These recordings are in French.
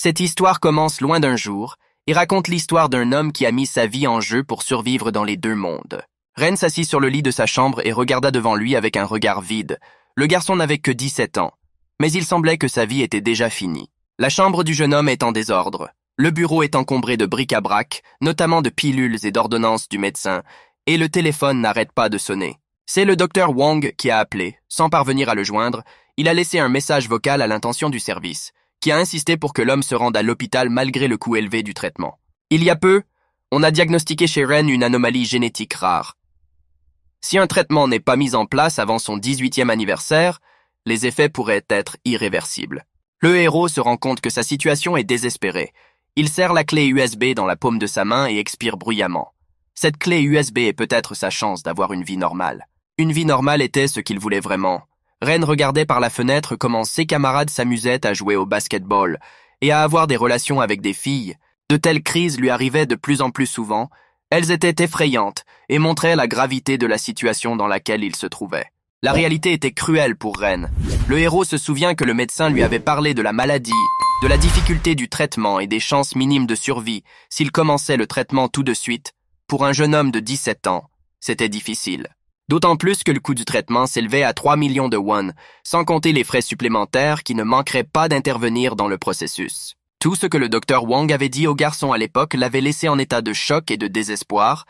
Cette histoire commence loin d'un jour et raconte l'histoire d'un homme qui a mis sa vie en jeu pour survivre dans les deux mondes. Ren s'assit sur le lit de sa chambre et regarda devant lui avec un regard vide. Le garçon n'avait que 17 ans, mais il semblait que sa vie était déjà finie. La chambre du jeune homme est en désordre. Le bureau est encombré de bric-à-brac, notamment de pilules et d'ordonnances du médecin, et le téléphone n'arrête pas de sonner. C'est le docteur Wang qui a appelé. Sans parvenir à le joindre, il a laissé un message vocal à l'intention du service qui a insisté pour que l'homme se rende à l'hôpital malgré le coût élevé du traitement. Il y a peu, on a diagnostiqué chez Ren une anomalie génétique rare. Si un traitement n'est pas mis en place avant son 18e anniversaire, les effets pourraient être irréversibles. Le héros se rend compte que sa situation est désespérée. Il serre la clé USB dans la paume de sa main et expire bruyamment. Cette clé USB est peut-être sa chance d'avoir une vie normale. Une vie normale était ce qu'il voulait vraiment, Ren regardait par la fenêtre comment ses camarades s'amusaient à jouer au basketball et à avoir des relations avec des filles. De telles crises lui arrivaient de plus en plus souvent, elles étaient effrayantes et montraient la gravité de la situation dans laquelle il se trouvait. La réalité était cruelle pour Ren. Le héros se souvient que le médecin lui avait parlé de la maladie, de la difficulté du traitement et des chances minimes de survie s'il commençait le traitement tout de suite. Pour un jeune homme de 17 ans, c'était difficile d'autant plus que le coût du traitement s'élevait à 3 millions de won, sans compter les frais supplémentaires qui ne manqueraient pas d'intervenir dans le processus. Tout ce que le docteur Wang avait dit au garçon à l'époque l'avait laissé en état de choc et de désespoir,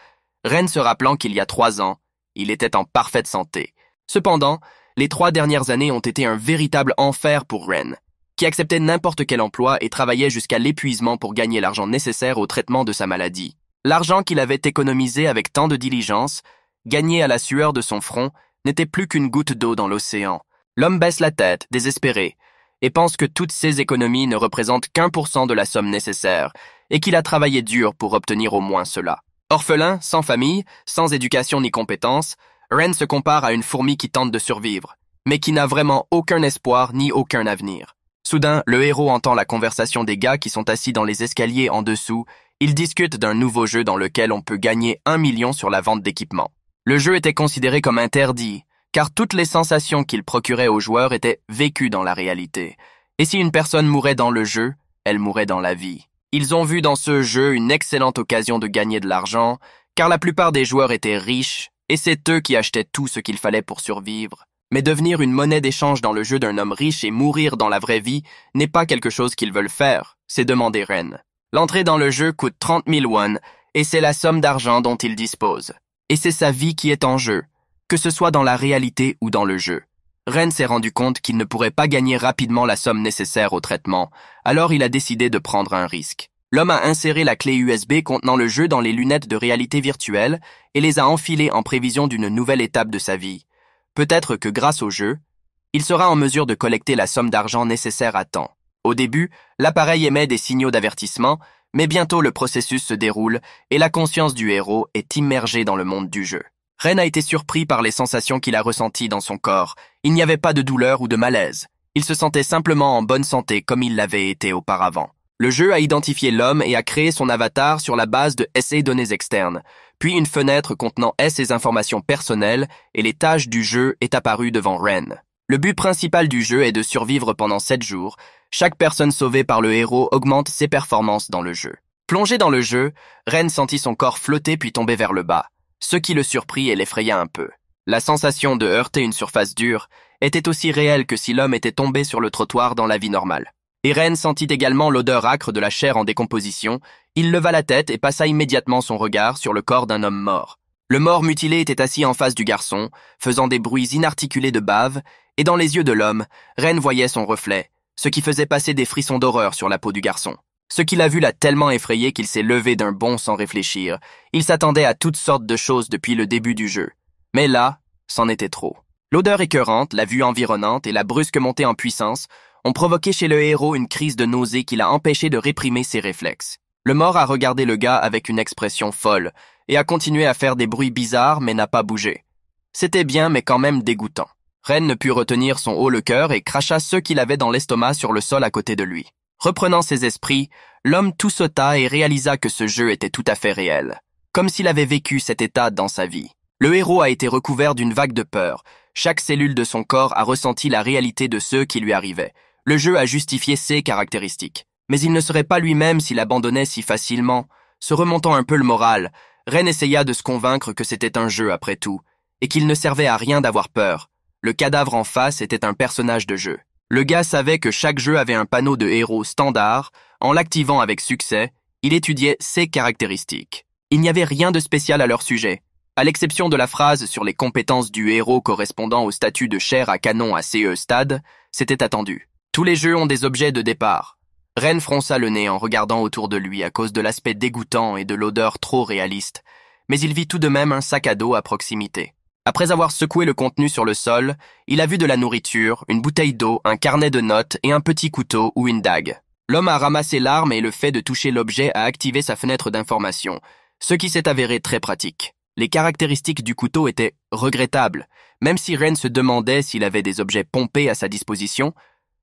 Ren se rappelant qu'il y a trois ans, il était en parfaite santé. Cependant, les trois dernières années ont été un véritable enfer pour Ren, qui acceptait n'importe quel emploi et travaillait jusqu'à l'épuisement pour gagner l'argent nécessaire au traitement de sa maladie. L'argent qu'il avait économisé avec tant de diligence gagné à la sueur de son front, n'était plus qu'une goutte d'eau dans l'océan. L'homme baisse la tête, désespéré, et pense que toutes ses économies ne représentent qu'un pour cent de la somme nécessaire, et qu'il a travaillé dur pour obtenir au moins cela. Orphelin, sans famille, sans éducation ni compétences, Ren se compare à une fourmi qui tente de survivre, mais qui n'a vraiment aucun espoir ni aucun avenir. Soudain, le héros entend la conversation des gars qui sont assis dans les escaliers en dessous. Ils discutent d'un nouveau jeu dans lequel on peut gagner un million sur la vente d'équipements. Le jeu était considéré comme interdit, car toutes les sensations qu'il procurait aux joueurs étaient vécues dans la réalité, et si une personne mourait dans le jeu, elle mourait dans la vie. Ils ont vu dans ce jeu une excellente occasion de gagner de l'argent, car la plupart des joueurs étaient riches, et c'est eux qui achetaient tout ce qu'il fallait pour survivre. Mais devenir une monnaie d'échange dans le jeu d'un homme riche et mourir dans la vraie vie n'est pas quelque chose qu'ils veulent faire, c'est demander Ren. L'entrée dans le jeu coûte 30 000 won, et c'est la somme d'argent dont ils disposent et c'est sa vie qui est en jeu, que ce soit dans la réalité ou dans le jeu. Ren s'est rendu compte qu'il ne pourrait pas gagner rapidement la somme nécessaire au traitement, alors il a décidé de prendre un risque. L'homme a inséré la clé USB contenant le jeu dans les lunettes de réalité virtuelle et les a enfilées en prévision d'une nouvelle étape de sa vie. Peut-être que grâce au jeu, il sera en mesure de collecter la somme d'argent nécessaire à temps. Au début, l'appareil émet des signaux d'avertissement mais bientôt le processus se déroule et la conscience du héros est immergée dans le monde du jeu. Ren a été surpris par les sensations qu'il a ressenties dans son corps. Il n'y avait pas de douleur ou de malaise. Il se sentait simplement en bonne santé comme il l'avait été auparavant. Le jeu a identifié l'homme et a créé son avatar sur la base de essais et données externes. Puis une fenêtre contenant S et informations personnelles et les tâches du jeu est apparue devant Ren. Le but principal du jeu est de survivre pendant sept jours. Chaque personne sauvée par le héros augmente ses performances dans le jeu. Plongé dans le jeu, Ren sentit son corps flotter puis tomber vers le bas, ce qui le surprit et l'effraya un peu. La sensation de heurter une surface dure était aussi réelle que si l'homme était tombé sur le trottoir dans la vie normale. Et Ren sentit également l'odeur âcre de la chair en décomposition, il leva la tête et passa immédiatement son regard sur le corps d'un homme mort. Le mort mutilé était assis en face du garçon, faisant des bruits inarticulés de bave, et dans les yeux de l'homme, Ren voyait son reflet, ce qui faisait passer des frissons d'horreur sur la peau du garçon. Ce qu'il a vu l'a tellement effrayé qu'il s'est levé d'un bond sans réfléchir. Il s'attendait à toutes sortes de choses depuis le début du jeu. Mais là, c'en était trop. L'odeur écœurante, la vue environnante et la brusque montée en puissance ont provoqué chez le héros une crise de nausée qui l'a empêché de réprimer ses réflexes. Le mort a regardé le gars avec une expression folle et a continué à faire des bruits bizarres mais n'a pas bougé. C'était bien mais quand même dégoûtant. Ren ne put retenir son haut le cœur et cracha ceux qu'il avait dans l'estomac sur le sol à côté de lui. Reprenant ses esprits, l'homme tout sauta et réalisa que ce jeu était tout à fait réel, comme s'il avait vécu cet état dans sa vie. Le héros a été recouvert d'une vague de peur. Chaque cellule de son corps a ressenti la réalité de ce qui lui arrivait. Le jeu a justifié ses caractéristiques. Mais il ne serait pas lui-même s'il abandonnait si facilement. Se remontant un peu le moral, Ren essaya de se convaincre que c'était un jeu après tout, et qu'il ne servait à rien d'avoir peur. Le cadavre en face était un personnage de jeu. Le gars savait que chaque jeu avait un panneau de héros standard. En l'activant avec succès, il étudiait ses caractéristiques. Il n'y avait rien de spécial à leur sujet, à l'exception de la phrase sur les compétences du héros correspondant au statut de chair à canon à CE stade, c'était attendu. Tous les jeux ont des objets de départ. Ren fronça le nez en regardant autour de lui à cause de l'aspect dégoûtant et de l'odeur trop réaliste, mais il vit tout de même un sac à dos à proximité. Après avoir secoué le contenu sur le sol, il a vu de la nourriture, une bouteille d'eau, un carnet de notes et un petit couteau ou une dague. L'homme a ramassé l'arme et le fait de toucher l'objet a activé sa fenêtre d'information, ce qui s'est avéré très pratique. Les caractéristiques du couteau étaient regrettables. Même si Ren se demandait s'il avait des objets pompés à sa disposition,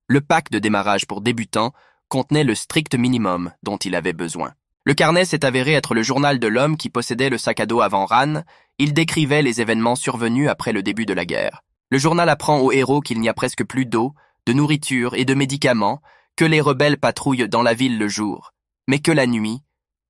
le pack de démarrage pour débutants contenait le strict minimum dont il avait besoin. Le carnet s'est avéré être le journal de l'homme qui possédait le sac à dos avant Ran, Il décrivait les événements survenus après le début de la guerre. Le journal apprend aux héros qu'il n'y a presque plus d'eau, de nourriture et de médicaments, que les rebelles patrouillent dans la ville le jour, mais que la nuit,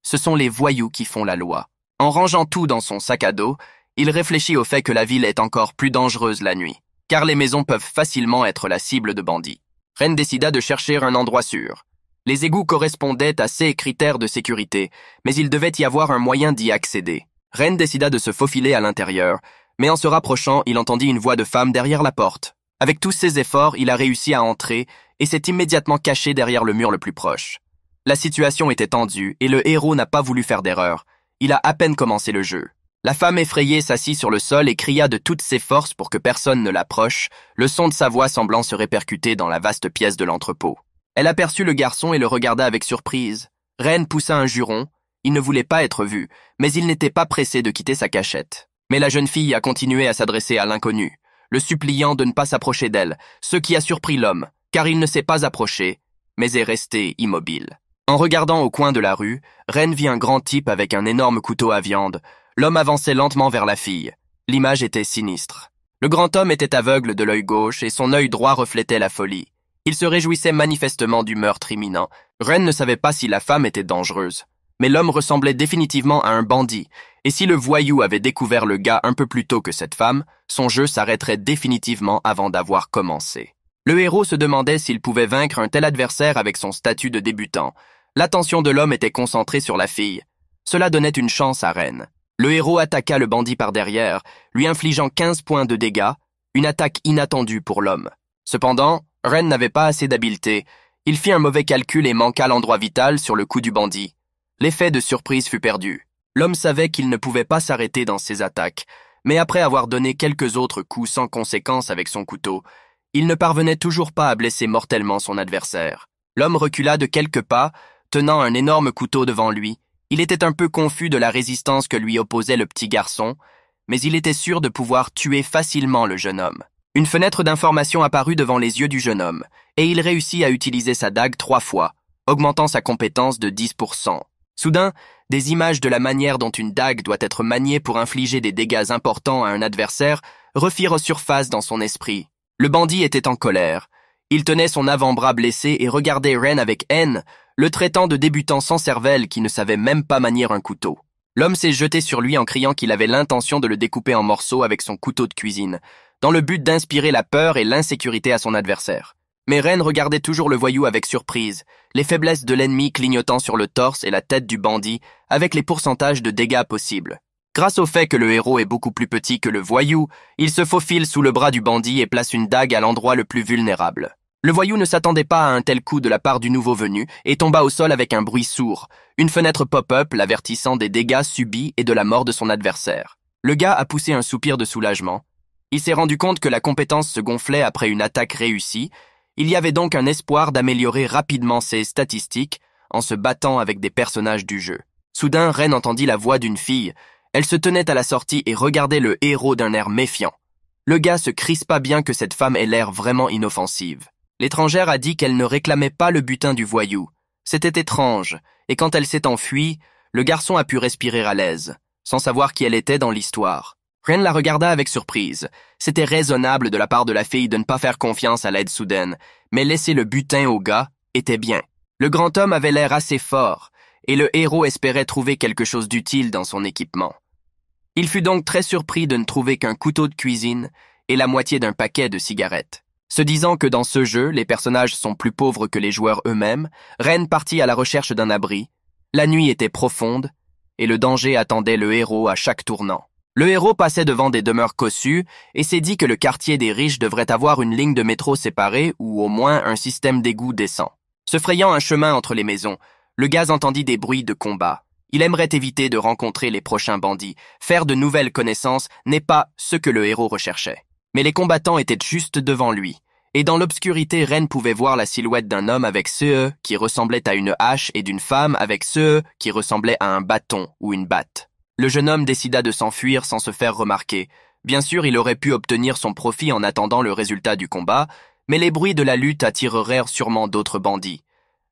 ce sont les voyous qui font la loi. En rangeant tout dans son sac à dos, il réfléchit au fait que la ville est encore plus dangereuse la nuit, car les maisons peuvent facilement être la cible de bandits. Rennes décida de chercher un endroit sûr, les égouts correspondaient à ces critères de sécurité, mais il devait y avoir un moyen d'y accéder. Ren décida de se faufiler à l'intérieur, mais en se rapprochant, il entendit une voix de femme derrière la porte. Avec tous ses efforts, il a réussi à entrer et s'est immédiatement caché derrière le mur le plus proche. La situation était tendue et le héros n'a pas voulu faire d'erreur. Il a à peine commencé le jeu. La femme effrayée s'assit sur le sol et cria de toutes ses forces pour que personne ne l'approche, le son de sa voix semblant se répercuter dans la vaste pièce de l'entrepôt. Elle aperçut le garçon et le regarda avec surprise. Rennes poussa un juron. Il ne voulait pas être vu, mais il n'était pas pressé de quitter sa cachette. Mais la jeune fille a continué à s'adresser à l'inconnu, le suppliant de ne pas s'approcher d'elle, ce qui a surpris l'homme, car il ne s'est pas approché, mais est resté immobile. En regardant au coin de la rue, Rennes vit un grand type avec un énorme couteau à viande. L'homme avançait lentement vers la fille. L'image était sinistre. Le grand homme était aveugle de l'œil gauche et son œil droit reflétait la folie. Il se réjouissait manifestement du meurtre imminent. Ren ne savait pas si la femme était dangereuse. Mais l'homme ressemblait définitivement à un bandit, et si le voyou avait découvert le gars un peu plus tôt que cette femme, son jeu s'arrêterait définitivement avant d'avoir commencé. Le héros se demandait s'il pouvait vaincre un tel adversaire avec son statut de débutant. L'attention de l'homme était concentrée sur la fille. Cela donnait une chance à Ren. Le héros attaqua le bandit par derrière, lui infligeant 15 points de dégâts, une attaque inattendue pour l'homme. Cependant, Ren n'avait pas assez d'habileté. Il fit un mauvais calcul et manqua l'endroit vital sur le coup du bandit. L'effet de surprise fut perdu. L'homme savait qu'il ne pouvait pas s'arrêter dans ses attaques, mais après avoir donné quelques autres coups sans conséquence avec son couteau, il ne parvenait toujours pas à blesser mortellement son adversaire. L'homme recula de quelques pas, tenant un énorme couteau devant lui. Il était un peu confus de la résistance que lui opposait le petit garçon, mais il était sûr de pouvoir tuer facilement le jeune homme. Une fenêtre d'information apparut devant les yeux du jeune homme, et il réussit à utiliser sa dague trois fois, augmentant sa compétence de 10%. Soudain, des images de la manière dont une dague doit être maniée pour infliger des dégâts importants à un adversaire refirent surface dans son esprit. Le bandit était en colère. Il tenait son avant-bras blessé et regardait Ren avec haine, le traitant de débutant sans cervelle qui ne savait même pas manier un couteau. L'homme s'est jeté sur lui en criant qu'il avait l'intention de le découper en morceaux avec son couteau de cuisine, dans le but d'inspirer la peur et l'insécurité à son adversaire. Mais Ren regardait toujours le voyou avec surprise, les faiblesses de l'ennemi clignotant sur le torse et la tête du bandit, avec les pourcentages de dégâts possibles. Grâce au fait que le héros est beaucoup plus petit que le voyou, il se faufile sous le bras du bandit et place une dague à l'endroit le plus vulnérable. Le voyou ne s'attendait pas à un tel coup de la part du nouveau venu et tomba au sol avec un bruit sourd, une fenêtre pop-up l'avertissant des dégâts subis et de la mort de son adversaire. Le gars a poussé un soupir de soulagement, il s'est rendu compte que la compétence se gonflait après une attaque réussie, il y avait donc un espoir d'améliorer rapidement ses statistiques en se battant avec des personnages du jeu. Soudain, Ren entendit la voix d'une fille. Elle se tenait à la sortie et regardait le héros d'un air méfiant. Le gars se crispa bien que cette femme ait l'air vraiment inoffensive. L'étrangère a dit qu'elle ne réclamait pas le butin du voyou. C'était étrange, et quand elle s'est enfuie, le garçon a pu respirer à l'aise, sans savoir qui elle était dans l'histoire. Ren la regarda avec surprise. C'était raisonnable de la part de la fille de ne pas faire confiance à l'aide soudaine, mais laisser le butin au gars était bien. Le grand homme avait l'air assez fort, et le héros espérait trouver quelque chose d'utile dans son équipement. Il fut donc très surpris de ne trouver qu'un couteau de cuisine et la moitié d'un paquet de cigarettes. Se disant que dans ce jeu, les personnages sont plus pauvres que les joueurs eux-mêmes, Ren partit à la recherche d'un abri. La nuit était profonde, et le danger attendait le héros à chaque tournant. Le héros passait devant des demeures cossues et s'est dit que le quartier des riches devrait avoir une ligne de métro séparée ou au moins un système d'égouts décent. Se frayant un chemin entre les maisons, le gaz entendit des bruits de combat. Il aimerait éviter de rencontrer les prochains bandits. Faire de nouvelles connaissances n'est pas ce que le héros recherchait. Mais les combattants étaient juste devant lui. Et dans l'obscurité, Ren pouvait voir la silhouette d'un homme avec ce e qui ressemblait à une hache et d'une femme avec ce e qui ressemblait à un bâton ou une batte. Le jeune homme décida de s'enfuir sans se faire remarquer. Bien sûr, il aurait pu obtenir son profit en attendant le résultat du combat, mais les bruits de la lutte attireraient sûrement d'autres bandits.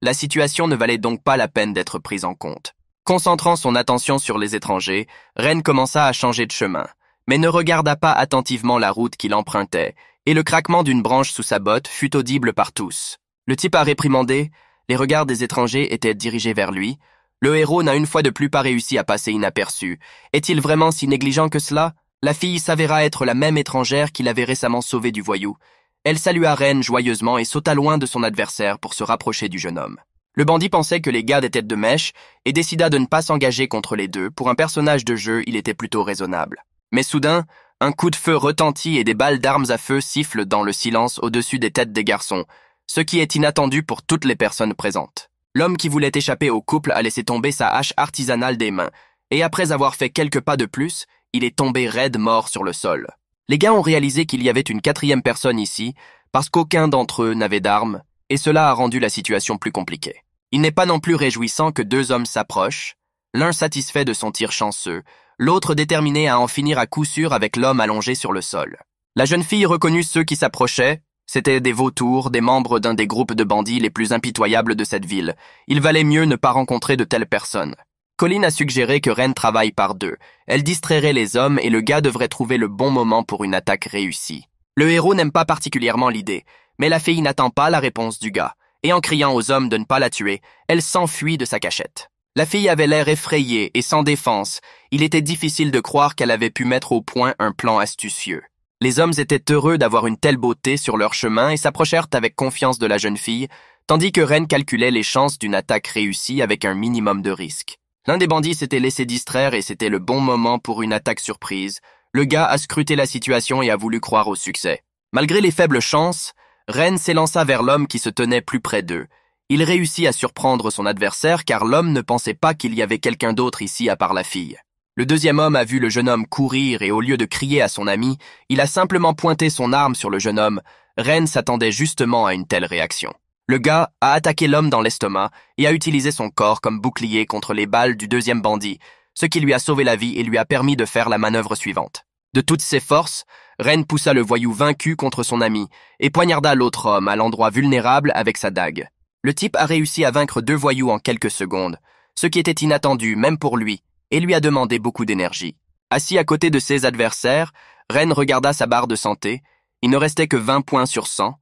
La situation ne valait donc pas la peine d'être prise en compte. Concentrant son attention sur les étrangers, Rennes commença à changer de chemin, mais ne regarda pas attentivement la route qu'il empruntait, et le craquement d'une branche sous sa botte fut audible par tous. Le type a réprimandé, les regards des étrangers étaient dirigés vers lui, le héros n'a une fois de plus pas réussi à passer inaperçu. Est-il vraiment si négligent que cela La fille s'avéra être la même étrangère qu'il avait récemment sauvée du voyou. Elle salua Rennes joyeusement et sauta loin de son adversaire pour se rapprocher du jeune homme. Le bandit pensait que les gardes étaient de mèche et décida de ne pas s'engager contre les deux. Pour un personnage de jeu, il était plutôt raisonnable. Mais soudain, un coup de feu retentit et des balles d'armes à feu sifflent dans le silence au-dessus des têtes des garçons, ce qui est inattendu pour toutes les personnes présentes. L'homme qui voulait échapper au couple a laissé tomber sa hache artisanale des mains, et après avoir fait quelques pas de plus, il est tombé raide mort sur le sol. Les gars ont réalisé qu'il y avait une quatrième personne ici, parce qu'aucun d'entre eux n'avait d'armes, et cela a rendu la situation plus compliquée. Il n'est pas non plus réjouissant que deux hommes s'approchent, l'un satisfait de son tir chanceux, l'autre déterminé à en finir à coup sûr avec l'homme allongé sur le sol. La jeune fille reconnut ceux qui s'approchaient c'était des vautours, des membres d'un des groupes de bandits les plus impitoyables de cette ville. Il valait mieux ne pas rencontrer de telles personnes. Colin a suggéré que Ren travaille par deux. Elle distrairait les hommes et le gars devrait trouver le bon moment pour une attaque réussie. Le héros n'aime pas particulièrement l'idée, mais la fille n'attend pas la réponse du gars, et en criant aux hommes de ne pas la tuer, elle s'enfuit de sa cachette. La fille avait l'air effrayée et sans défense, il était difficile de croire qu'elle avait pu mettre au point un plan astucieux. Les hommes étaient heureux d'avoir une telle beauté sur leur chemin et s'approchèrent avec confiance de la jeune fille, tandis que Ren calculait les chances d'une attaque réussie avec un minimum de risque. L'un des bandits s'était laissé distraire et c'était le bon moment pour une attaque surprise. Le gars a scruté la situation et a voulu croire au succès. Malgré les faibles chances, Rennes s'élança vers l'homme qui se tenait plus près d'eux. Il réussit à surprendre son adversaire car l'homme ne pensait pas qu'il y avait quelqu'un d'autre ici à part la fille. Le deuxième homme a vu le jeune homme courir et au lieu de crier à son ami, il a simplement pointé son arme sur le jeune homme. Ren s'attendait justement à une telle réaction. Le gars a attaqué l'homme dans l'estomac et a utilisé son corps comme bouclier contre les balles du deuxième bandit, ce qui lui a sauvé la vie et lui a permis de faire la manœuvre suivante. De toutes ses forces, Ren poussa le voyou vaincu contre son ami et poignarda l'autre homme à l'endroit vulnérable avec sa dague. Le type a réussi à vaincre deux voyous en quelques secondes, ce qui était inattendu même pour lui, et lui a demandé beaucoup d'énergie. Assis à côté de ses adversaires, Ren regarda sa barre de santé, il ne restait que 20 points sur 100,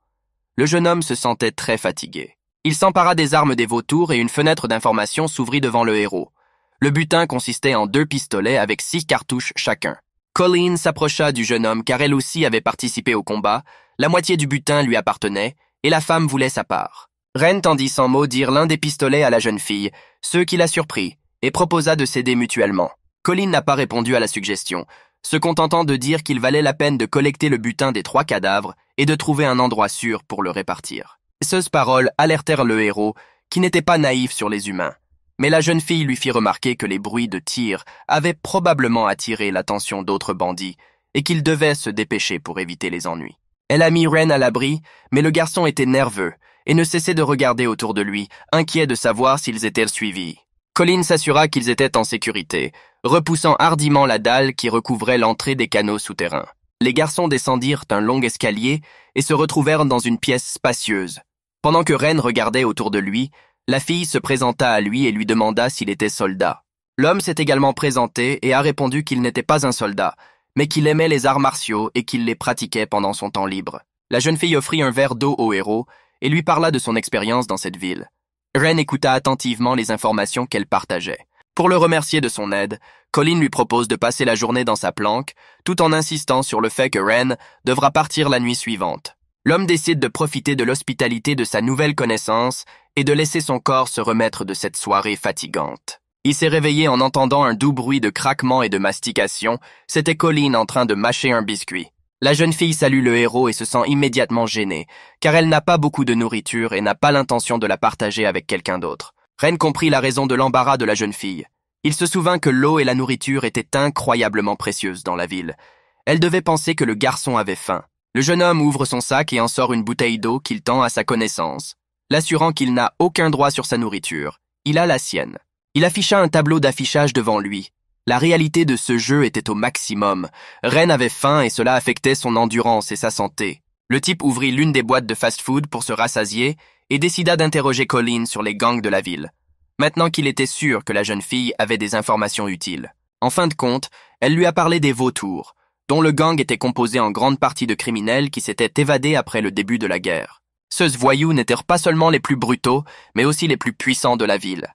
le jeune homme se sentait très fatigué. Il s'empara des armes des vautours et une fenêtre d'information s'ouvrit devant le héros. Le butin consistait en deux pistolets avec six cartouches chacun. Colleen s'approcha du jeune homme car elle aussi avait participé au combat, la moitié du butin lui appartenait, et la femme voulait sa part. Ren tendit sans mot dire l'un des pistolets à la jeune fille, ce qui la surprit et proposa de s'aider mutuellement. Colin n'a pas répondu à la suggestion, se contentant de dire qu'il valait la peine de collecter le butin des trois cadavres et de trouver un endroit sûr pour le répartir. Ces paroles alertèrent le héros, qui n'était pas naïf sur les humains. Mais la jeune fille lui fit remarquer que les bruits de tir avaient probablement attiré l'attention d'autres bandits et qu'ils devaient se dépêcher pour éviter les ennuis. Elle a mis Ren à l'abri, mais le garçon était nerveux et ne cessait de regarder autour de lui, inquiet de savoir s'ils étaient suivis. Colin s'assura qu'ils étaient en sécurité, repoussant hardiment la dalle qui recouvrait l'entrée des canaux souterrains. Les garçons descendirent un long escalier et se retrouvèrent dans une pièce spacieuse. Pendant que Ren regardait autour de lui, la fille se présenta à lui et lui demanda s'il était soldat. L'homme s'est également présenté et a répondu qu'il n'était pas un soldat, mais qu'il aimait les arts martiaux et qu'il les pratiquait pendant son temps libre. La jeune fille offrit un verre d'eau au héros et lui parla de son expérience dans cette ville. Ren écouta attentivement les informations qu'elle partageait. Pour le remercier de son aide, Colin lui propose de passer la journée dans sa planque, tout en insistant sur le fait que Ren devra partir la nuit suivante. L'homme décide de profiter de l'hospitalité de sa nouvelle connaissance et de laisser son corps se remettre de cette soirée fatigante. Il s'est réveillé en entendant un doux bruit de craquement et de mastication, c'était Colin en train de mâcher un biscuit. La jeune fille salue le héros et se sent immédiatement gênée, car elle n'a pas beaucoup de nourriture et n'a pas l'intention de la partager avec quelqu'un d'autre. Ren comprit la raison de l'embarras de la jeune fille. Il se souvint que l'eau et la nourriture étaient incroyablement précieuses dans la ville. Elle devait penser que le garçon avait faim. Le jeune homme ouvre son sac et en sort une bouteille d'eau qu'il tend à sa connaissance, l'assurant qu'il n'a aucun droit sur sa nourriture. Il a la sienne. Il afficha un tableau d'affichage devant lui, la réalité de ce jeu était au maximum. Ren avait faim et cela affectait son endurance et sa santé. Le type ouvrit l'une des boîtes de fast-food pour se rassasier et décida d'interroger Colin sur les gangs de la ville. Maintenant qu'il était sûr que la jeune fille avait des informations utiles. En fin de compte, elle lui a parlé des vautours, dont le gang était composé en grande partie de criminels qui s'étaient évadés après le début de la guerre. Ceux voyous n'étaient pas seulement les plus brutaux, mais aussi les plus puissants de la ville.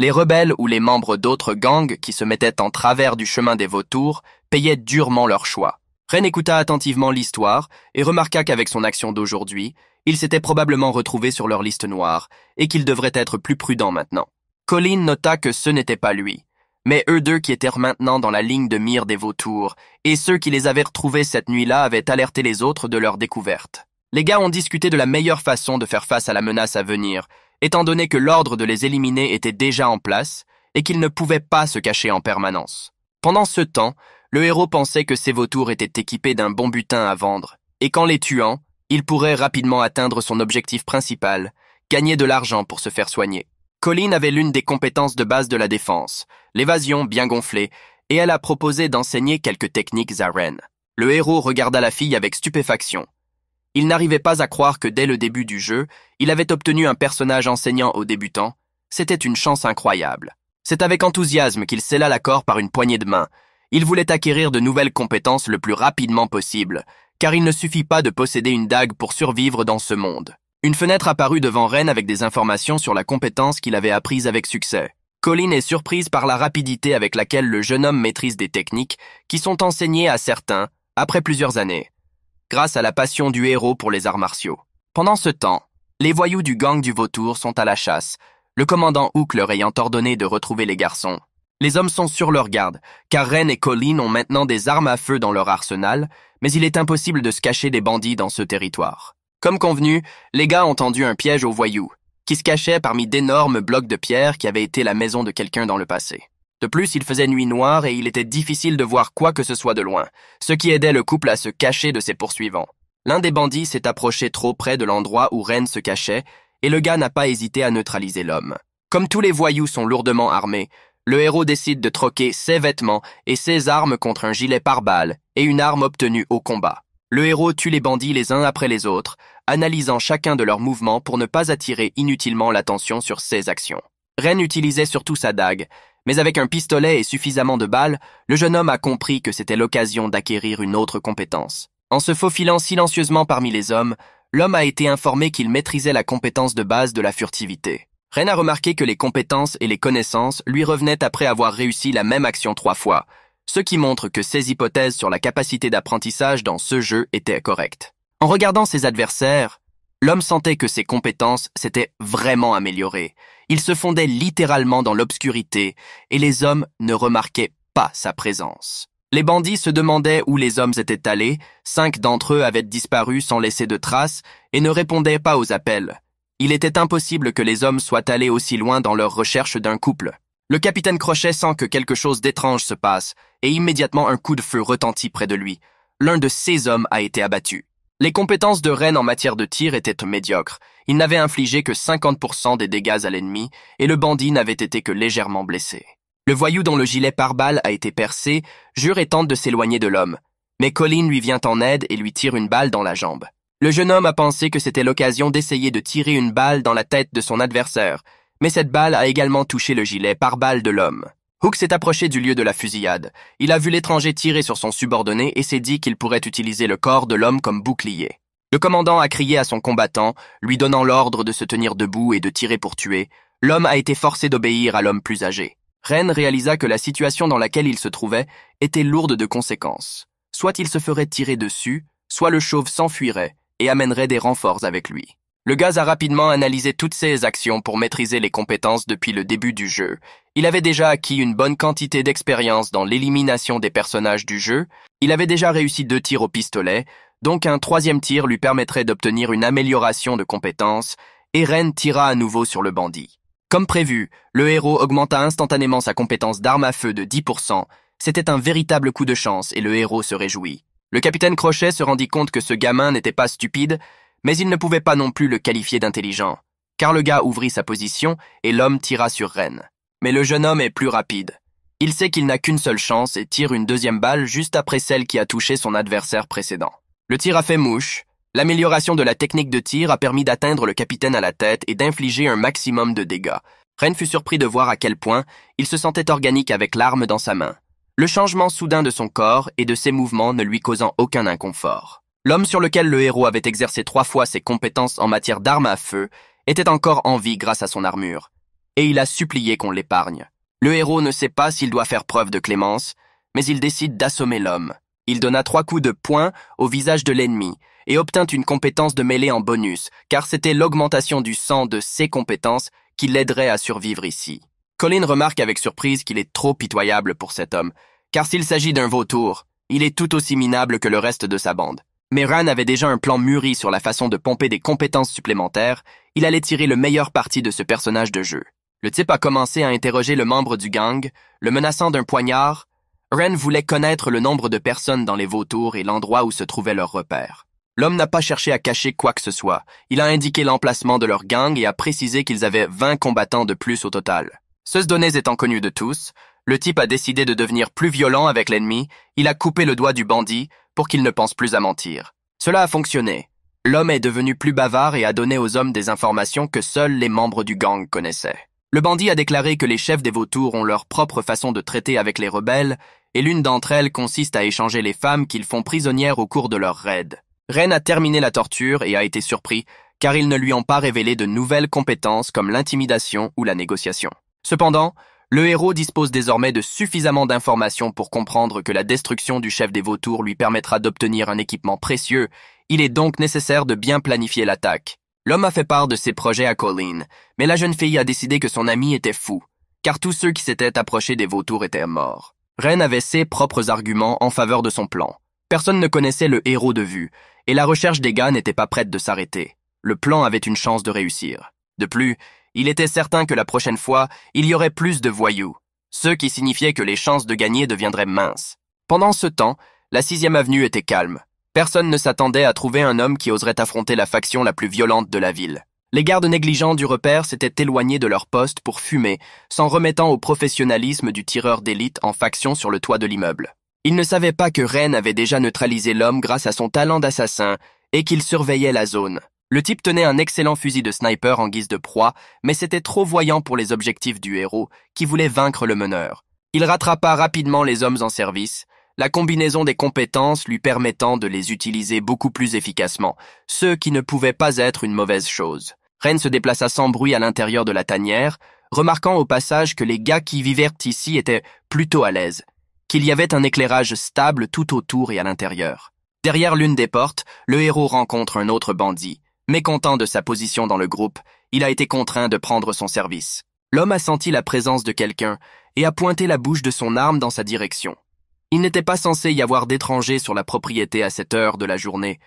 Les rebelles ou les membres d'autres gangs qui se mettaient en travers du chemin des vautours payaient durement leur choix. Ren écouta attentivement l'histoire et remarqua qu'avec son action d'aujourd'hui, ils s'étaient probablement retrouvés sur leur liste noire et qu'il devraient être plus prudents maintenant. Colin nota que ce n'était pas lui, mais eux deux qui étaient maintenant dans la ligne de mire des vautours, et ceux qui les avaient retrouvés cette nuit-là avaient alerté les autres de leur découverte. Les gars ont discuté de la meilleure façon de faire face à la menace à venir, étant donné que l'ordre de les éliminer était déjà en place et qu'ils ne pouvaient pas se cacher en permanence. Pendant ce temps, le héros pensait que ses vautours étaient équipés d'un bon butin à vendre, et qu'en les tuant, il pourrait rapidement atteindre son objectif principal, gagner de l'argent pour se faire soigner. Colin avait l'une des compétences de base de la défense, l'évasion bien gonflée, et elle a proposé d'enseigner quelques techniques à Ren. Le héros regarda la fille avec stupéfaction. Il n'arrivait pas à croire que dès le début du jeu, il avait obtenu un personnage enseignant aux débutants. C'était une chance incroyable. C'est avec enthousiasme qu'il scella l'accord par une poignée de main. Il voulait acquérir de nouvelles compétences le plus rapidement possible, car il ne suffit pas de posséder une dague pour survivre dans ce monde. Une fenêtre apparut devant Ren avec des informations sur la compétence qu'il avait apprise avec succès. Colin est surprise par la rapidité avec laquelle le jeune homme maîtrise des techniques qui sont enseignées à certains après plusieurs années grâce à la passion du héros pour les arts martiaux. Pendant ce temps, les voyous du gang du vautour sont à la chasse, le commandant Hook leur ayant ordonné de retrouver les garçons. Les hommes sont sur leur garde, car Ren et Colline ont maintenant des armes à feu dans leur arsenal, mais il est impossible de se cacher des bandits dans ce territoire. Comme convenu, les gars ont tendu un piège aux voyous, qui se cachaient parmi d'énormes blocs de pierre qui avaient été la maison de quelqu'un dans le passé. De plus, il faisait nuit noire et il était difficile de voir quoi que ce soit de loin, ce qui aidait le couple à se cacher de ses poursuivants. L'un des bandits s'est approché trop près de l'endroit où Ren se cachait, et le gars n'a pas hésité à neutraliser l'homme. Comme tous les voyous sont lourdement armés, le héros décide de troquer ses vêtements et ses armes contre un gilet pare-balles et une arme obtenue au combat. Le héros tue les bandits les uns après les autres, analysant chacun de leurs mouvements pour ne pas attirer inutilement l'attention sur ses actions. Ren utilisait surtout sa dague, mais avec un pistolet et suffisamment de balles, le jeune homme a compris que c'était l'occasion d'acquérir une autre compétence. En se faufilant silencieusement parmi les hommes, l'homme a été informé qu'il maîtrisait la compétence de base de la furtivité. Ren a remarqué que les compétences et les connaissances lui revenaient après avoir réussi la même action trois fois, ce qui montre que ses hypothèses sur la capacité d'apprentissage dans ce jeu étaient correctes. En regardant ses adversaires, L'homme sentait que ses compétences s'étaient vraiment améliorées. Il se fondait littéralement dans l'obscurité, et les hommes ne remarquaient pas sa présence. Les bandits se demandaient où les hommes étaient allés, cinq d'entre eux avaient disparu sans laisser de traces, et ne répondaient pas aux appels. Il était impossible que les hommes soient allés aussi loin dans leur recherche d'un couple. Le capitaine Crochet sent que quelque chose d'étrange se passe, et immédiatement un coup de feu retentit près de lui. L'un de ces hommes a été abattu. Les compétences de Rennes en matière de tir étaient médiocres. Il n'avait infligé que 50% des dégâts à l'ennemi et le bandit n'avait été que légèrement blessé. Le voyou dont le gilet pare-balles a été percé jure et tente de s'éloigner de l'homme. Mais Colin lui vient en aide et lui tire une balle dans la jambe. Le jeune homme a pensé que c'était l'occasion d'essayer de tirer une balle dans la tête de son adversaire, mais cette balle a également touché le gilet pare-balles de l'homme. Hook s'est approché du lieu de la fusillade. Il a vu l'étranger tirer sur son subordonné et s'est dit qu'il pourrait utiliser le corps de l'homme comme bouclier. Le commandant a crié à son combattant, lui donnant l'ordre de se tenir debout et de tirer pour tuer. L'homme a été forcé d'obéir à l'homme plus âgé. Ren réalisa que la situation dans laquelle il se trouvait était lourde de conséquences. Soit il se ferait tirer dessus, soit le chauve s'enfuirait et amènerait des renforts avec lui. Le gaz a rapidement analysé toutes ses actions pour maîtriser les compétences depuis le début du jeu il avait déjà acquis une bonne quantité d'expérience dans l'élimination des personnages du jeu, il avait déjà réussi deux tirs au pistolet, donc un troisième tir lui permettrait d'obtenir une amélioration de compétences, et Ren tira à nouveau sur le bandit. Comme prévu, le héros augmenta instantanément sa compétence d'arme à feu de 10%, c'était un véritable coup de chance et le héros se réjouit. Le capitaine Crochet se rendit compte que ce gamin n'était pas stupide, mais il ne pouvait pas non plus le qualifier d'intelligent, car le gars ouvrit sa position et l'homme tira sur Ren. Mais le jeune homme est plus rapide. Il sait qu'il n'a qu'une seule chance et tire une deuxième balle juste après celle qui a touché son adversaire précédent. Le tir a fait mouche. L'amélioration de la technique de tir a permis d'atteindre le capitaine à la tête et d'infliger un maximum de dégâts. Ren fut surpris de voir à quel point il se sentait organique avec l'arme dans sa main. Le changement soudain de son corps et de ses mouvements ne lui causant aucun inconfort. L'homme sur lequel le héros avait exercé trois fois ses compétences en matière d'armes à feu était encore en vie grâce à son armure et il a supplié qu'on l'épargne. Le héros ne sait pas s'il doit faire preuve de clémence, mais il décide d'assommer l'homme. Il donna trois coups de poing au visage de l'ennemi et obtint une compétence de mêlée en bonus, car c'était l'augmentation du sang de ses compétences qui l'aiderait à survivre ici. Colin remarque avec surprise qu'il est trop pitoyable pour cet homme, car s'il s'agit d'un vautour, il est tout aussi minable que le reste de sa bande. Mais Ran avait déjà un plan mûri sur la façon de pomper des compétences supplémentaires, il allait tirer le meilleur parti de ce personnage de jeu. Le type a commencé à interroger le membre du gang, le menaçant d'un poignard. Ren voulait connaître le nombre de personnes dans les vautours et l'endroit où se trouvait leur repère. L'homme n'a pas cherché à cacher quoi que ce soit. Il a indiqué l'emplacement de leur gang et a précisé qu'ils avaient 20 combattants de plus au total. Ce données étant connus de tous, le type a décidé de devenir plus violent avec l'ennemi, il a coupé le doigt du bandit pour qu'il ne pense plus à mentir. Cela a fonctionné. L'homme est devenu plus bavard et a donné aux hommes des informations que seuls les membres du gang connaissaient. Le bandit a déclaré que les chefs des vautours ont leur propre façon de traiter avec les rebelles, et l'une d'entre elles consiste à échanger les femmes qu'ils font prisonnières au cours de leur raid. Ren a terminé la torture et a été surpris, car ils ne lui ont pas révélé de nouvelles compétences comme l'intimidation ou la négociation. Cependant, le héros dispose désormais de suffisamment d'informations pour comprendre que la destruction du chef des vautours lui permettra d'obtenir un équipement précieux, il est donc nécessaire de bien planifier l'attaque. L'homme a fait part de ses projets à Colleen, mais la jeune fille a décidé que son ami était fou, car tous ceux qui s'étaient approchés des vautours étaient morts. Ren avait ses propres arguments en faveur de son plan. Personne ne connaissait le héros de vue, et la recherche des gars n'était pas prête de s'arrêter. Le plan avait une chance de réussir. De plus, il était certain que la prochaine fois, il y aurait plus de voyous, ce qui signifiait que les chances de gagner deviendraient minces. Pendant ce temps, la sixième avenue était calme. Personne ne s'attendait à trouver un homme qui oserait affronter la faction la plus violente de la ville. Les gardes négligents du repère s'étaient éloignés de leur poste pour fumer, s'en remettant au professionnalisme du tireur d'élite en faction sur le toit de l'immeuble. Ils ne savaient pas que Rennes avait déjà neutralisé l'homme grâce à son talent d'assassin et qu'il surveillait la zone. Le type tenait un excellent fusil de sniper en guise de proie, mais c'était trop voyant pour les objectifs du héros, qui voulait vaincre le meneur. Il rattrapa rapidement les hommes en service, la combinaison des compétences lui permettant de les utiliser beaucoup plus efficacement, ce qui ne pouvait pas être une mauvaise chose. Ren se déplaça sans bruit à l'intérieur de la tanière, remarquant au passage que les gars qui vivaient ici étaient plutôt à l'aise, qu'il y avait un éclairage stable tout autour et à l'intérieur. Derrière l'une des portes, le héros rencontre un autre bandit. Mécontent de sa position dans le groupe, il a été contraint de prendre son service. L'homme a senti la présence de quelqu'un et a pointé la bouche de son arme dans sa direction. Il n'était pas censé y avoir d'étrangers sur la propriété à cette heure de la journée,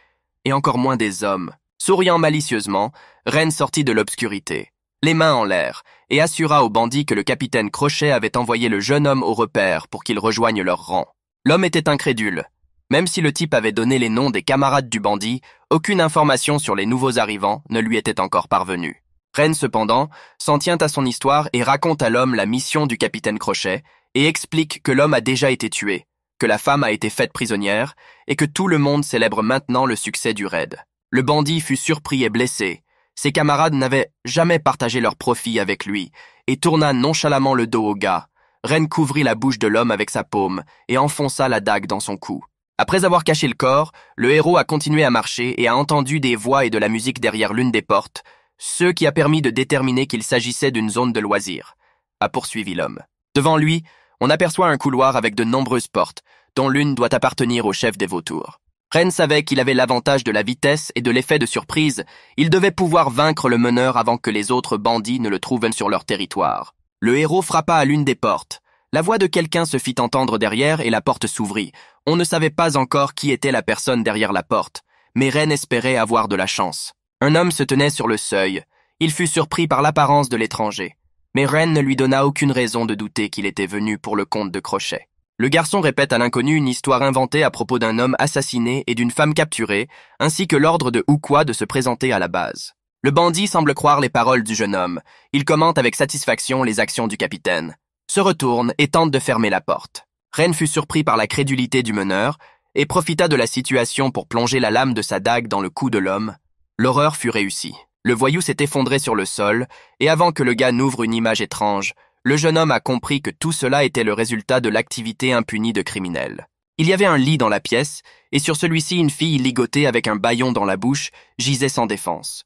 et encore moins des hommes. Souriant malicieusement, Rennes sortit de l'obscurité, les mains en l'air, et assura au bandit que le capitaine Crochet avait envoyé le jeune homme au repère pour qu'il rejoigne leur rang. L'homme était incrédule. Même si le type avait donné les noms des camarades du bandit, aucune information sur les nouveaux arrivants ne lui était encore parvenue. Rennes, cependant, s'en tient à son histoire et raconte à l'homme la mission du capitaine Crochet, et explique que l'homme a déjà été tué, que la femme a été faite prisonnière et que tout le monde célèbre maintenant le succès du raid. Le bandit fut surpris et blessé. Ses camarades n'avaient jamais partagé leurs profits avec lui et tourna nonchalamment le dos au gars. Ren couvrit la bouche de l'homme avec sa paume et enfonça la dague dans son cou. Après avoir caché le corps, le héros a continué à marcher et a entendu des voix et de la musique derrière l'une des portes, ce qui a permis de déterminer qu'il s'agissait d'une zone de loisirs, a poursuivi l'homme. Devant lui, on aperçoit un couloir avec de nombreuses portes, dont l'une doit appartenir au chef des vautours. Rennes savait qu'il avait l'avantage de la vitesse et de l'effet de surprise, il devait pouvoir vaincre le meneur avant que les autres bandits ne le trouvent sur leur territoire. Le héros frappa à l'une des portes. La voix de quelqu'un se fit entendre derrière et la porte s'ouvrit. On ne savait pas encore qui était la personne derrière la porte, mais Rennes espérait avoir de la chance. Un homme se tenait sur le seuil. Il fut surpris par l'apparence de l'étranger mais Ren ne lui donna aucune raison de douter qu'il était venu pour le compte de Crochet. Le garçon répète à l'inconnu une histoire inventée à propos d'un homme assassiné et d'une femme capturée, ainsi que l'ordre de Hukwa de se présenter à la base. Le bandit semble croire les paroles du jeune homme. Il commente avec satisfaction les actions du capitaine, se retourne et tente de fermer la porte. Ren fut surpris par la crédulité du meneur et profita de la situation pour plonger la lame de sa dague dans le cou de l'homme. L'horreur fut réussie. Le voyou s'est effondré sur le sol, et avant que le gars n'ouvre une image étrange, le jeune homme a compris que tout cela était le résultat de l'activité impunie de criminels. Il y avait un lit dans la pièce, et sur celui-ci une fille ligotée avec un baillon dans la bouche gisait sans défense.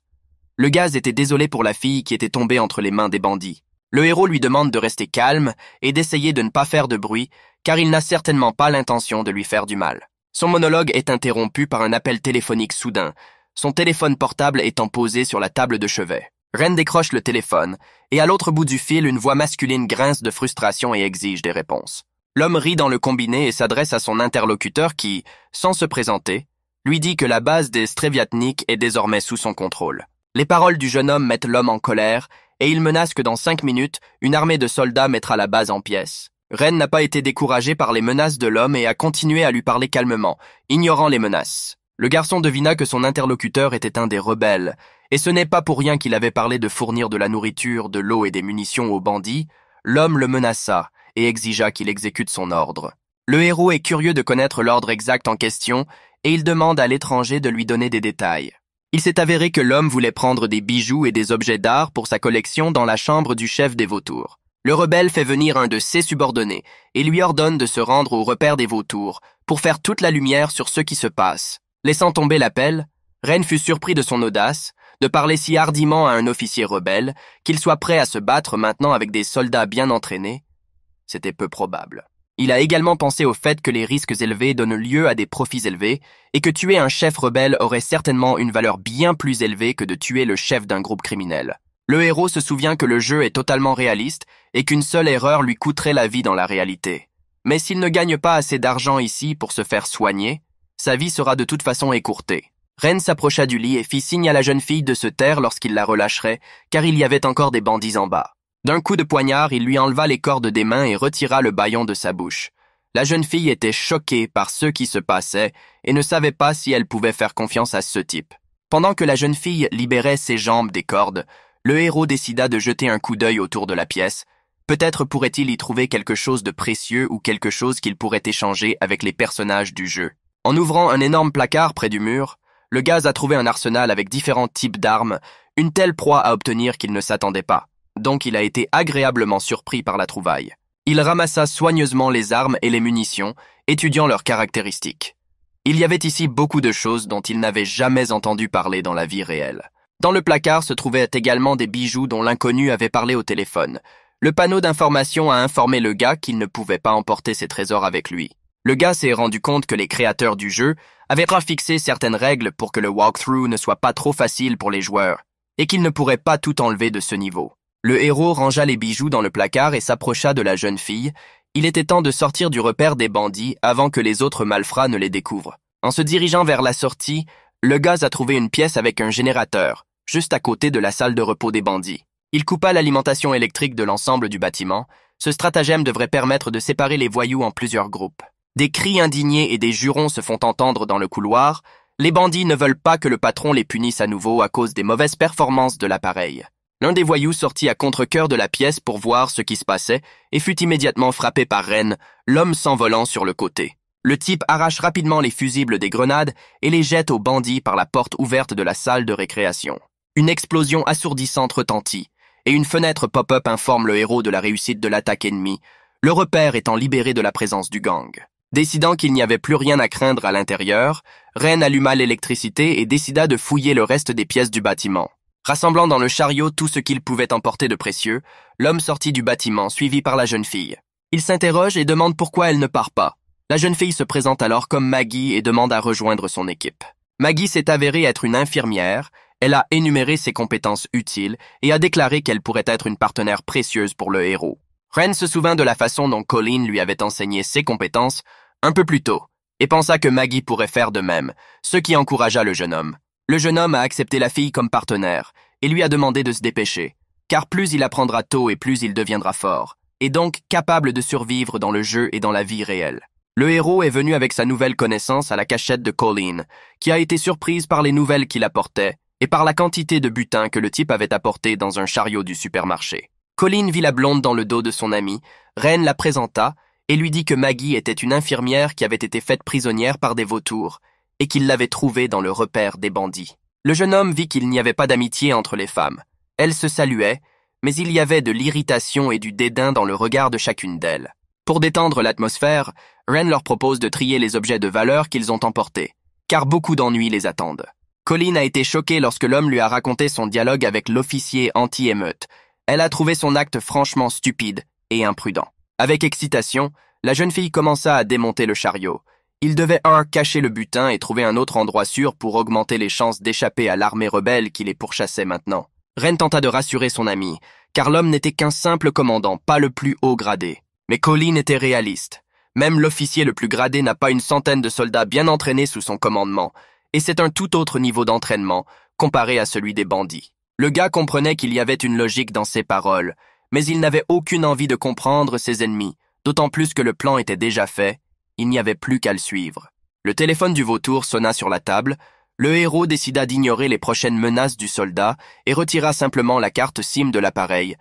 Le gaz était désolé pour la fille qui était tombée entre les mains des bandits. Le héros lui demande de rester calme et d'essayer de ne pas faire de bruit, car il n'a certainement pas l'intention de lui faire du mal. Son monologue est interrompu par un appel téléphonique soudain, son téléphone portable étant posé sur la table de chevet. Ren décroche le téléphone, et à l'autre bout du fil, une voix masculine grince de frustration et exige des réponses. L'homme rit dans le combiné et s'adresse à son interlocuteur qui, sans se présenter, lui dit que la base des Streviatnik est désormais sous son contrôle. Les paroles du jeune homme mettent l'homme en colère, et il menace que dans cinq minutes, une armée de soldats mettra la base en pièces. Ren n'a pas été découragé par les menaces de l'homme et a continué à lui parler calmement, ignorant les menaces. Le garçon devina que son interlocuteur était un des rebelles, et ce n'est pas pour rien qu'il avait parlé de fournir de la nourriture, de l'eau et des munitions aux bandits, l'homme le menaça et exigea qu'il exécute son ordre. Le héros est curieux de connaître l'ordre exact en question, et il demande à l'étranger de lui donner des détails. Il s'est avéré que l'homme voulait prendre des bijoux et des objets d'art pour sa collection dans la chambre du chef des vautours. Le rebelle fait venir un de ses subordonnés et lui ordonne de se rendre au repère des vautours pour faire toute la lumière sur ce qui se passe. Laissant tomber l'appel, Rennes fut surpris de son audace, de parler si hardiment à un officier rebelle, qu'il soit prêt à se battre maintenant avec des soldats bien entraînés. C'était peu probable. Il a également pensé au fait que les risques élevés donnent lieu à des profits élevés et que tuer un chef rebelle aurait certainement une valeur bien plus élevée que de tuer le chef d'un groupe criminel. Le héros se souvient que le jeu est totalement réaliste et qu'une seule erreur lui coûterait la vie dans la réalité. Mais s'il ne gagne pas assez d'argent ici pour se faire soigner, sa vie sera de toute façon écourtée. Ren s'approcha du lit et fit signe à la jeune fille de se taire lorsqu'il la relâcherait, car il y avait encore des bandits en bas. D'un coup de poignard, il lui enleva les cordes des mains et retira le baillon de sa bouche. La jeune fille était choquée par ce qui se passait et ne savait pas si elle pouvait faire confiance à ce type. Pendant que la jeune fille libérait ses jambes des cordes, le héros décida de jeter un coup d'œil autour de la pièce. Peut-être pourrait-il y trouver quelque chose de précieux ou quelque chose qu'il pourrait échanger avec les personnages du jeu. En ouvrant un énorme placard près du mur, le gaz a trouvé un arsenal avec différents types d'armes, une telle proie à obtenir qu'il ne s'attendait pas. Donc il a été agréablement surpris par la trouvaille. Il ramassa soigneusement les armes et les munitions, étudiant leurs caractéristiques. Il y avait ici beaucoup de choses dont il n'avait jamais entendu parler dans la vie réelle. Dans le placard se trouvaient également des bijoux dont l'inconnu avait parlé au téléphone. Le panneau d'information a informé le gars qu'il ne pouvait pas emporter ses trésors avec lui le gars s'est rendu compte que les créateurs du jeu avaient fixé certaines règles pour que le walkthrough ne soit pas trop facile pour les joueurs, et qu'ils ne pourraient pas tout enlever de ce niveau. Le héros rangea les bijoux dans le placard et s'approcha de la jeune fille. Il était temps de sortir du repère des bandits avant que les autres malfrats ne les découvrent. En se dirigeant vers la sortie, le gars a trouvé une pièce avec un générateur, juste à côté de la salle de repos des bandits. Il coupa l'alimentation électrique de l'ensemble du bâtiment. Ce stratagème devrait permettre de séparer les voyous en plusieurs groupes. Des cris indignés et des jurons se font entendre dans le couloir, les bandits ne veulent pas que le patron les punisse à nouveau à cause des mauvaises performances de l'appareil. L'un des voyous sortit à contre-cœur de la pièce pour voir ce qui se passait et fut immédiatement frappé par Rennes, l'homme s'envolant sur le côté. Le type arrache rapidement les fusibles des grenades et les jette aux bandits par la porte ouverte de la salle de récréation. Une explosion assourdissante retentit, et une fenêtre pop-up informe le héros de la réussite de l'attaque ennemie, le repère étant libéré de la présence du gang. Décidant qu'il n'y avait plus rien à craindre à l'intérieur, Ren alluma l'électricité et décida de fouiller le reste des pièces du bâtiment. Rassemblant dans le chariot tout ce qu'il pouvait emporter de précieux, l'homme sortit du bâtiment suivi par la jeune fille. Il s'interroge et demande pourquoi elle ne part pas. La jeune fille se présente alors comme Maggie et demande à rejoindre son équipe. Maggie s'est avérée être une infirmière, elle a énuméré ses compétences utiles et a déclaré qu'elle pourrait être une partenaire précieuse pour le héros. Ren se souvint de la façon dont Colleen lui avait enseigné ses compétences un peu plus tôt, et pensa que Maggie pourrait faire de même, ce qui encouragea le jeune homme. Le jeune homme a accepté la fille comme partenaire, et lui a demandé de se dépêcher, car plus il apprendra tôt et plus il deviendra fort, et donc capable de survivre dans le jeu et dans la vie réelle. Le héros est venu avec sa nouvelle connaissance à la cachette de Colleen, qui a été surprise par les nouvelles qu'il apportait et par la quantité de butin que le type avait apporté dans un chariot du supermarché. Colleen vit la blonde dans le dos de son ami, Ren la présenta, et lui dit que Maggie était une infirmière qui avait été faite prisonnière par des vautours, et qu'il l'avait trouvée dans le repère des bandits. Le jeune homme vit qu'il n'y avait pas d'amitié entre les femmes. Elles se saluaient, mais il y avait de l'irritation et du dédain dans le regard de chacune d'elles. Pour détendre l'atmosphère, Ren leur propose de trier les objets de valeur qu'ils ont emportés, car beaucoup d'ennuis les attendent. Colin a été choquée lorsque l'homme lui a raconté son dialogue avec l'officier anti-émeute. Elle a trouvé son acte franchement stupide et imprudent. Avec excitation, la jeune fille commença à démonter le chariot. Il devait un cacher le butin et trouver un autre endroit sûr pour augmenter les chances d'échapper à l'armée rebelle qui les pourchassait maintenant. Ren tenta de rassurer son ami, car l'homme n'était qu'un simple commandant, pas le plus haut gradé. Mais Colin était réaliste. Même l'officier le plus gradé n'a pas une centaine de soldats bien entraînés sous son commandement, et c'est un tout autre niveau d'entraînement comparé à celui des bandits. Le gars comprenait qu'il y avait une logique dans ses paroles, mais il n'avait aucune envie de comprendre ses ennemis, d'autant plus que le plan était déjà fait, il n'y avait plus qu'à le suivre. Le téléphone du vautour sonna sur la table, le héros décida d'ignorer les prochaines menaces du soldat et retira simplement la carte SIM de l'appareil.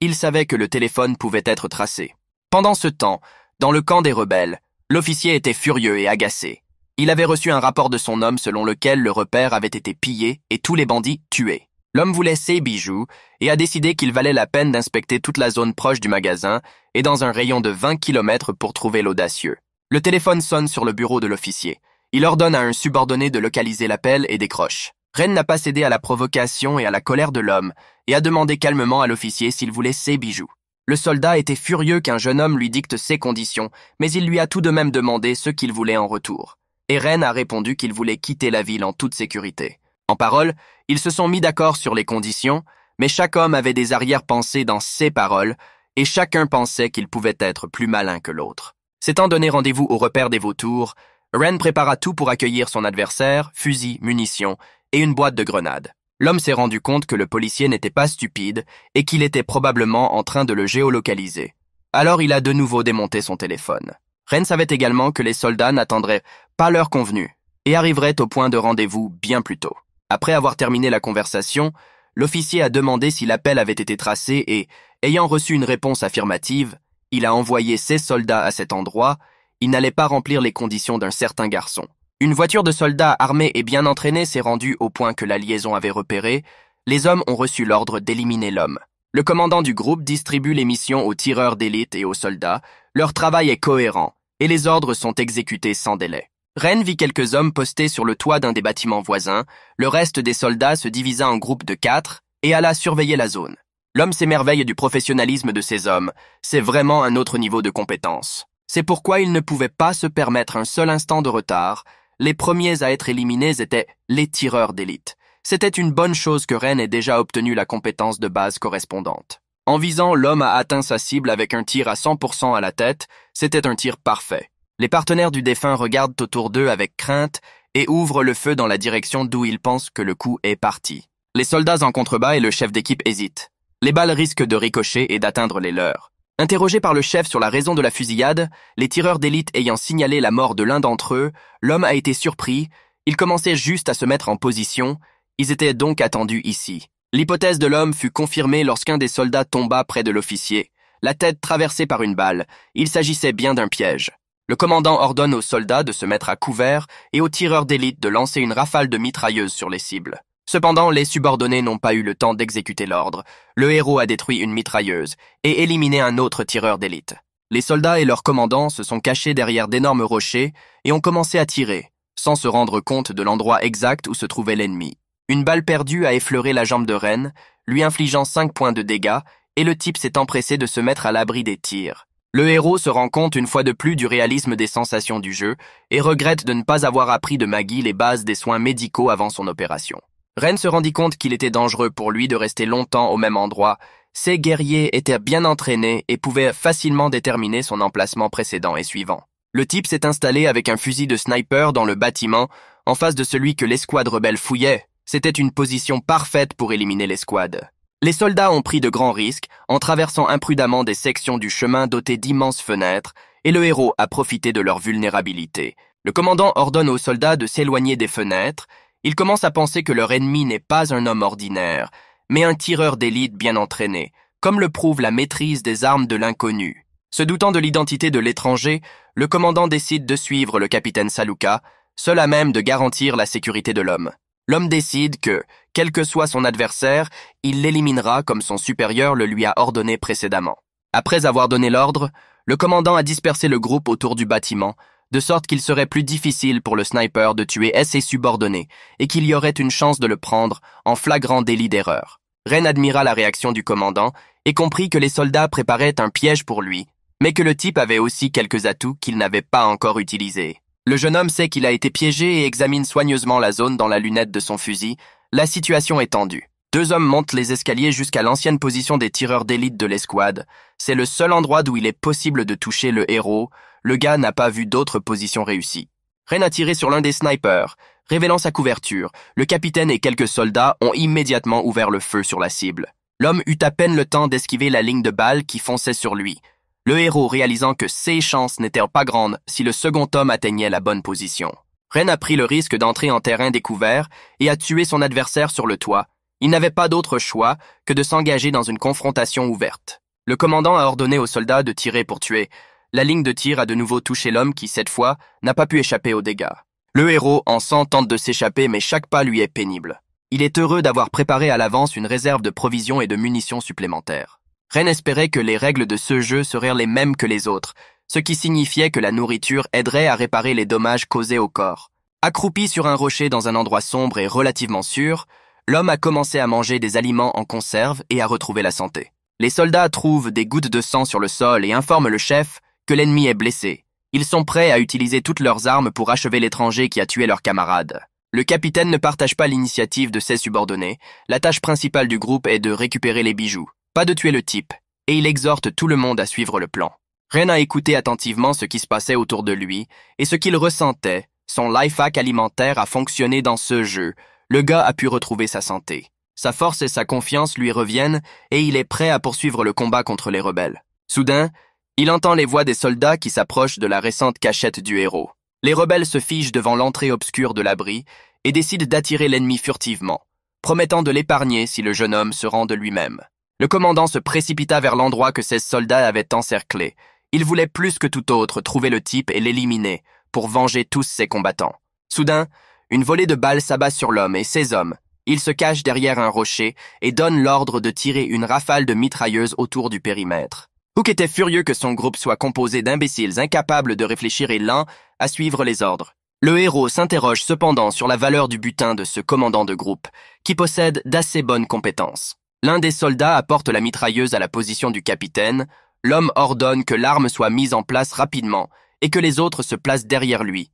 Il savait que le téléphone pouvait être tracé. Pendant ce temps, dans le camp des rebelles, l'officier était furieux et agacé. Il avait reçu un rapport de son homme selon lequel le repère avait été pillé et tous les bandits tués. L'homme voulait ses bijoux et a décidé qu'il valait la peine d'inspecter toute la zone proche du magasin et dans un rayon de 20 kilomètres pour trouver l'audacieux. Le téléphone sonne sur le bureau de l'officier. Il ordonne à un subordonné de localiser l'appel et décroche. Rennes n'a pas cédé à la provocation et à la colère de l'homme et a demandé calmement à l'officier s'il voulait ses bijoux. Le soldat était furieux qu'un jeune homme lui dicte ses conditions, mais il lui a tout de même demandé ce qu'il voulait en retour. Et Rennes a répondu qu'il voulait quitter la ville en toute sécurité. En parole, ils se sont mis d'accord sur les conditions, mais chaque homme avait des arrière-pensées dans ses paroles, et chacun pensait qu'il pouvait être plus malin que l'autre. S'étant donné rendez-vous au repère des vautours, Ren prépara tout pour accueillir son adversaire, fusil, munitions et une boîte de grenades. L'homme s'est rendu compte que le policier n'était pas stupide et qu'il était probablement en train de le géolocaliser. Alors il a de nouveau démonté son téléphone. Ren savait également que les soldats n'attendraient pas l'heure convenue et arriveraient au point de rendez-vous bien plus tôt. Après avoir terminé la conversation, l'officier a demandé si l'appel avait été tracé et, ayant reçu une réponse affirmative, il a envoyé ses soldats à cet endroit, il n'allait pas remplir les conditions d'un certain garçon. Une voiture de soldats armés et bien entraînés s'est rendue au point que la liaison avait repéré, les hommes ont reçu l'ordre d'éliminer l'homme. Le commandant du groupe distribue les missions aux tireurs d'élite et aux soldats, leur travail est cohérent, et les ordres sont exécutés sans délai. Rennes vit quelques hommes postés sur le toit d'un des bâtiments voisins, le reste des soldats se divisa en groupes de quatre et alla surveiller la zone. L'homme s'émerveille du professionnalisme de ces hommes, c'est vraiment un autre niveau de compétence. C'est pourquoi il ne pouvait pas se permettre un seul instant de retard, les premiers à être éliminés étaient les tireurs d'élite. C'était une bonne chose que Rennes ait déjà obtenu la compétence de base correspondante. En visant, l'homme a atteint sa cible avec un tir à 100% à la tête, c'était un tir parfait les partenaires du défunt regardent autour d'eux avec crainte et ouvrent le feu dans la direction d'où ils pensent que le coup est parti. Les soldats en contrebas et le chef d'équipe hésitent. Les balles risquent de ricocher et d'atteindre les leurs. Interrogés par le chef sur la raison de la fusillade, les tireurs d'élite ayant signalé la mort de l'un d'entre eux, l'homme a été surpris, il commençait juste à se mettre en position, ils étaient donc attendus ici. L'hypothèse de l'homme fut confirmée lorsqu'un des soldats tomba près de l'officier, la tête traversée par une balle. Il s'agissait bien d'un piège. Le commandant ordonne aux soldats de se mettre à couvert et aux tireurs d'élite de lancer une rafale de mitrailleuses sur les cibles. Cependant, les subordonnés n'ont pas eu le temps d'exécuter l'ordre. Le héros a détruit une mitrailleuse et éliminé un autre tireur d'élite. Les soldats et leurs commandants se sont cachés derrière d'énormes rochers et ont commencé à tirer, sans se rendre compte de l'endroit exact où se trouvait l'ennemi. Une balle perdue a effleuré la jambe de Rennes, lui infligeant 5 points de dégâts, et le type s'est empressé de se mettre à l'abri des tirs. Le héros se rend compte une fois de plus du réalisme des sensations du jeu et regrette de ne pas avoir appris de Maggie les bases des soins médicaux avant son opération. Ren se rendit compte qu'il était dangereux pour lui de rester longtemps au même endroit. Ses guerriers étaient bien entraînés et pouvaient facilement déterminer son emplacement précédent et suivant. Le type s'est installé avec un fusil de sniper dans le bâtiment, en face de celui que l'escouade rebelle fouillait. C'était une position parfaite pour éliminer l'escouade. Les soldats ont pris de grands risques en traversant imprudemment des sections du chemin dotées d'immenses fenêtres, et le héros a profité de leur vulnérabilité. Le commandant ordonne aux soldats de s'éloigner des fenêtres, il commence à penser que leur ennemi n'est pas un homme ordinaire, mais un tireur d'élite bien entraîné, comme le prouve la maîtrise des armes de l'inconnu. Se doutant de l'identité de l'étranger, le commandant décide de suivre le capitaine Saluka, seul à même de garantir la sécurité de l'homme. L'homme décide que, quel que soit son adversaire, il l'éliminera comme son supérieur le lui a ordonné précédemment. Après avoir donné l'ordre, le commandant a dispersé le groupe autour du bâtiment, de sorte qu'il serait plus difficile pour le sniper de tuer ses subordonnés, et qu'il y aurait une chance de le prendre en flagrant délit d'erreur. Ren admira la réaction du commandant et comprit que les soldats préparaient un piège pour lui, mais que le type avait aussi quelques atouts qu'il n'avait pas encore utilisés. Le jeune homme sait qu'il a été piégé et examine soigneusement la zone dans la lunette de son fusil la situation est tendue. Deux hommes montent les escaliers jusqu'à l'ancienne position des tireurs d'élite de l'escouade. C'est le seul endroit d'où il est possible de toucher le héros. Le gars n'a pas vu d'autres positions réussies. Ren a tiré sur l'un des snipers. Révélant sa couverture, le capitaine et quelques soldats ont immédiatement ouvert le feu sur la cible. L'homme eut à peine le temps d'esquiver la ligne de balles qui fonçait sur lui. Le héros réalisant que ses chances n'étaient pas grandes si le second homme atteignait la bonne position. Ren a pris le risque d'entrer en terrain découvert et a tué son adversaire sur le toit. Il n'avait pas d'autre choix que de s'engager dans une confrontation ouverte. Le commandant a ordonné aux soldats de tirer pour tuer. La ligne de tir a de nouveau touché l'homme qui, cette fois, n'a pas pu échapper aux dégâts. Le héros, en sang, tente de s'échapper, mais chaque pas lui est pénible. Il est heureux d'avoir préparé à l'avance une réserve de provisions et de munitions supplémentaires. Ren espérait que les règles de ce jeu seraient les mêmes que les autres, ce qui signifiait que la nourriture aiderait à réparer les dommages causés au corps. Accroupi sur un rocher dans un endroit sombre et relativement sûr, l'homme a commencé à manger des aliments en conserve et à retrouver la santé. Les soldats trouvent des gouttes de sang sur le sol et informent le chef que l'ennemi est blessé. Ils sont prêts à utiliser toutes leurs armes pour achever l'étranger qui a tué leur camarade. Le capitaine ne partage pas l'initiative de ses subordonnés. La tâche principale du groupe est de récupérer les bijoux, pas de tuer le type, et il exhorte tout le monde à suivre le plan. Ren a écouté attentivement ce qui se passait autour de lui et ce qu'il ressentait. Son life hack alimentaire a fonctionné dans ce jeu. Le gars a pu retrouver sa santé. Sa force et sa confiance lui reviennent et il est prêt à poursuivre le combat contre les rebelles. Soudain, il entend les voix des soldats qui s'approchent de la récente cachette du héros. Les rebelles se figent devant l'entrée obscure de l'abri et décident d'attirer l'ennemi furtivement, promettant de l'épargner si le jeune homme se rend de lui-même. Le commandant se précipita vers l'endroit que ses soldats avaient encerclé, il voulait plus que tout autre trouver le type et l'éliminer, pour venger tous ses combattants. Soudain, une volée de balles s'abat sur l'homme et ses hommes. Il se cache derrière un rocher et donne l'ordre de tirer une rafale de mitrailleuses autour du périmètre. Hook était furieux que son groupe soit composé d'imbéciles incapables de réfléchir et l'un à suivre les ordres. Le héros s'interroge cependant sur la valeur du butin de ce commandant de groupe, qui possède d'assez bonnes compétences. L'un des soldats apporte la mitrailleuse à la position du capitaine, l'homme ordonne que l'arme soit mise en place rapidement et que les autres se placent derrière lui.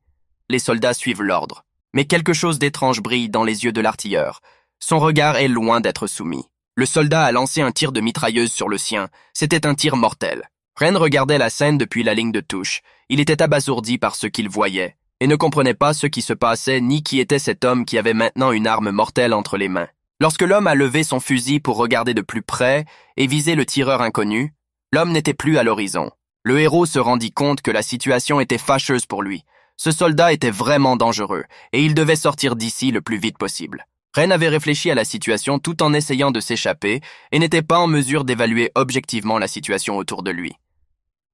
Les soldats suivent l'ordre. Mais quelque chose d'étrange brille dans les yeux de l'artilleur. Son regard est loin d'être soumis. Le soldat a lancé un tir de mitrailleuse sur le sien. C'était un tir mortel. Ren regardait la scène depuis la ligne de touche. Il était abasourdi par ce qu'il voyait et ne comprenait pas ce qui se passait ni qui était cet homme qui avait maintenant une arme mortelle entre les mains. Lorsque l'homme a levé son fusil pour regarder de plus près et viser le tireur inconnu, L'homme n'était plus à l'horizon. Le héros se rendit compte que la situation était fâcheuse pour lui. Ce soldat était vraiment dangereux, et il devait sortir d'ici le plus vite possible. Ren avait réfléchi à la situation tout en essayant de s'échapper, et n'était pas en mesure d'évaluer objectivement la situation autour de lui.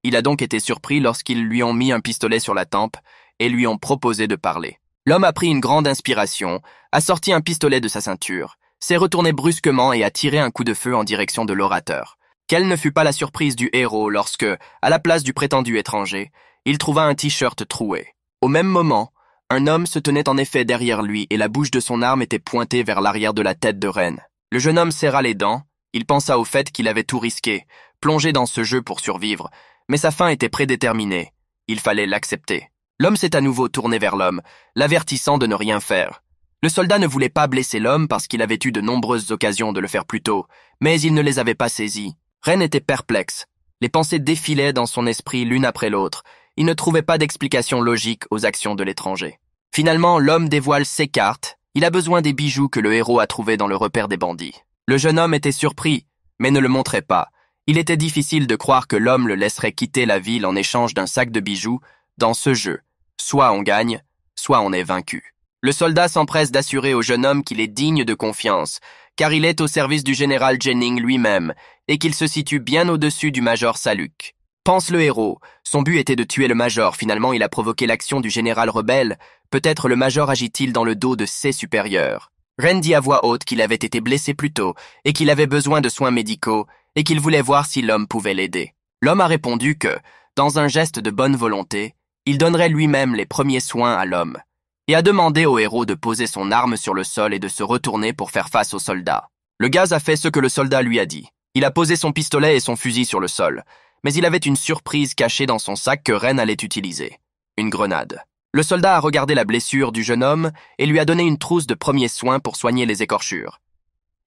Il a donc été surpris lorsqu'ils lui ont mis un pistolet sur la tempe et lui ont proposé de parler. L'homme a pris une grande inspiration, a sorti un pistolet de sa ceinture, s'est retourné brusquement et a tiré un coup de feu en direction de l'orateur. Quelle ne fut pas la surprise du héros lorsque, à la place du prétendu étranger, il trouva un t-shirt troué. Au même moment, un homme se tenait en effet derrière lui et la bouche de son arme était pointée vers l'arrière de la tête de Rennes. Le jeune homme serra les dents, il pensa au fait qu'il avait tout risqué, plongé dans ce jeu pour survivre, mais sa fin était prédéterminée. Il fallait l'accepter. L'homme s'est à nouveau tourné vers l'homme, l'avertissant de ne rien faire. Le soldat ne voulait pas blesser l'homme parce qu'il avait eu de nombreuses occasions de le faire plus tôt, mais il ne les avait pas saisies. Ren était perplexe. Les pensées défilaient dans son esprit l'une après l'autre. Il ne trouvait pas d'explication logique aux actions de l'étranger. Finalement, l'homme des voiles s'écarte. Il a besoin des bijoux que le héros a trouvés dans le repère des bandits. Le jeune homme était surpris, mais ne le montrait pas. Il était difficile de croire que l'homme le laisserait quitter la ville en échange d'un sac de bijoux dans ce jeu. Soit on gagne, soit on est vaincu. Le soldat s'empresse d'assurer au jeune homme qu'il est digne de confiance, car il est au service du général Jennings lui-même, et qu'il se situe bien au-dessus du major Saluc. Pense le héros, son but était de tuer le major, finalement il a provoqué l'action du général rebelle, peut-être le major agit-il dans le dos de ses supérieurs. Randy dit à voix haute qu'il avait été blessé plus tôt, et qu'il avait besoin de soins médicaux, et qu'il voulait voir si l'homme pouvait l'aider. L'homme a répondu que, dans un geste de bonne volonté, il donnerait lui-même les premiers soins à l'homme et a demandé au héros de poser son arme sur le sol et de se retourner pour faire face au soldat. Le gaz a fait ce que le soldat lui a dit. Il a posé son pistolet et son fusil sur le sol, mais il avait une surprise cachée dans son sac que Ren allait utiliser. Une grenade. Le soldat a regardé la blessure du jeune homme et lui a donné une trousse de premiers soins pour soigner les écorchures.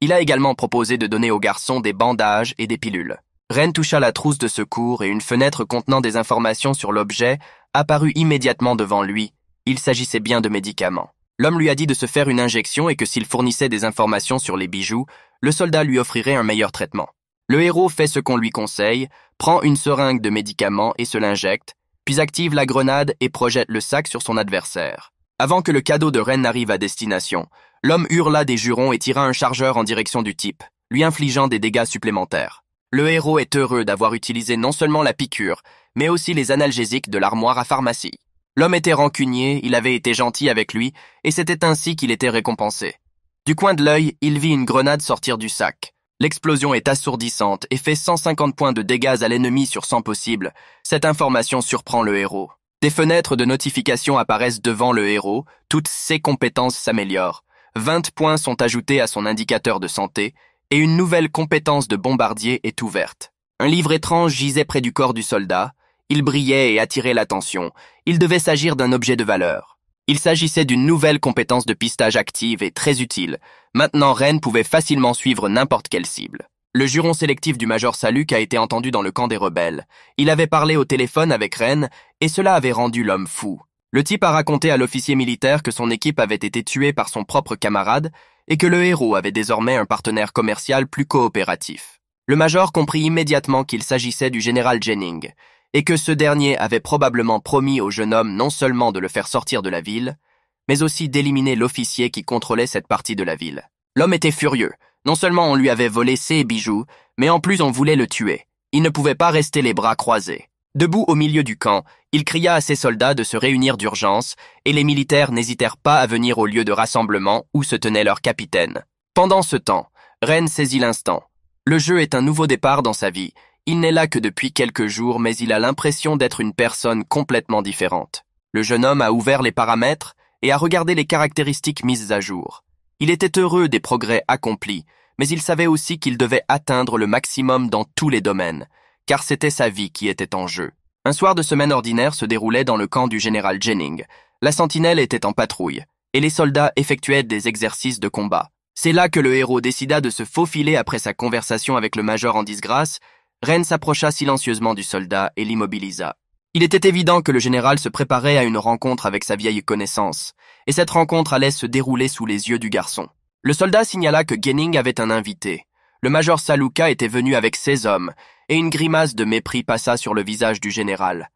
Il a également proposé de donner au garçon des bandages et des pilules. Ren toucha la trousse de secours et une fenêtre contenant des informations sur l'objet apparut immédiatement devant lui il s'agissait bien de médicaments. L'homme lui a dit de se faire une injection et que s'il fournissait des informations sur les bijoux, le soldat lui offrirait un meilleur traitement. Le héros fait ce qu'on lui conseille, prend une seringue de médicaments et se l'injecte, puis active la grenade et projette le sac sur son adversaire. Avant que le cadeau de Rennes arrive à destination, l'homme hurla des jurons et tira un chargeur en direction du type, lui infligeant des dégâts supplémentaires. Le héros est heureux d'avoir utilisé non seulement la piqûre, mais aussi les analgésiques de l'armoire à pharmacie. L'homme était rancunier, il avait été gentil avec lui, et c'était ainsi qu'il était récompensé. Du coin de l'œil, il vit une grenade sortir du sac. L'explosion est assourdissante et fait 150 points de dégâts à l'ennemi sur 100 possibles. Cette information surprend le héros. Des fenêtres de notification apparaissent devant le héros, toutes ses compétences s'améliorent. 20 points sont ajoutés à son indicateur de santé, et une nouvelle compétence de bombardier est ouverte. Un livre étrange gisait près du corps du soldat, il brillait et attirait l'attention. Il devait s'agir d'un objet de valeur. Il s'agissait d'une nouvelle compétence de pistage active et très utile. Maintenant, Rennes pouvait facilement suivre n'importe quelle cible. Le juron sélectif du major Saluk a été entendu dans le camp des rebelles. Il avait parlé au téléphone avec Rennes, et cela avait rendu l'homme fou. Le type a raconté à l'officier militaire que son équipe avait été tuée par son propre camarade, et que le héros avait désormais un partenaire commercial plus coopératif. Le major comprit immédiatement qu'il s'agissait du général Jennings et que ce dernier avait probablement promis au jeune homme non seulement de le faire sortir de la ville, mais aussi d'éliminer l'officier qui contrôlait cette partie de la ville. L'homme était furieux. Non seulement on lui avait volé ses bijoux, mais en plus on voulait le tuer. Il ne pouvait pas rester les bras croisés. Debout au milieu du camp, il cria à ses soldats de se réunir d'urgence, et les militaires n'hésitèrent pas à venir au lieu de rassemblement où se tenait leur capitaine. Pendant ce temps, Rennes saisit l'instant. Le jeu est un nouveau départ dans sa vie, il n'est là que depuis quelques jours, mais il a l'impression d'être une personne complètement différente. Le jeune homme a ouvert les paramètres et a regardé les caractéristiques mises à jour. Il était heureux des progrès accomplis, mais il savait aussi qu'il devait atteindre le maximum dans tous les domaines, car c'était sa vie qui était en jeu. Un soir de semaine ordinaire se déroulait dans le camp du général Jennings. La sentinelle était en patrouille, et les soldats effectuaient des exercices de combat. C'est là que le héros décida de se faufiler après sa conversation avec le major en disgrâce Ren s'approcha silencieusement du soldat et l'immobilisa. Il était évident que le général se préparait à une rencontre avec sa vieille connaissance, et cette rencontre allait se dérouler sous les yeux du garçon. Le soldat signala que Genning avait un invité. Le major Saluka était venu avec ses hommes, et une grimace de mépris passa sur le visage du général.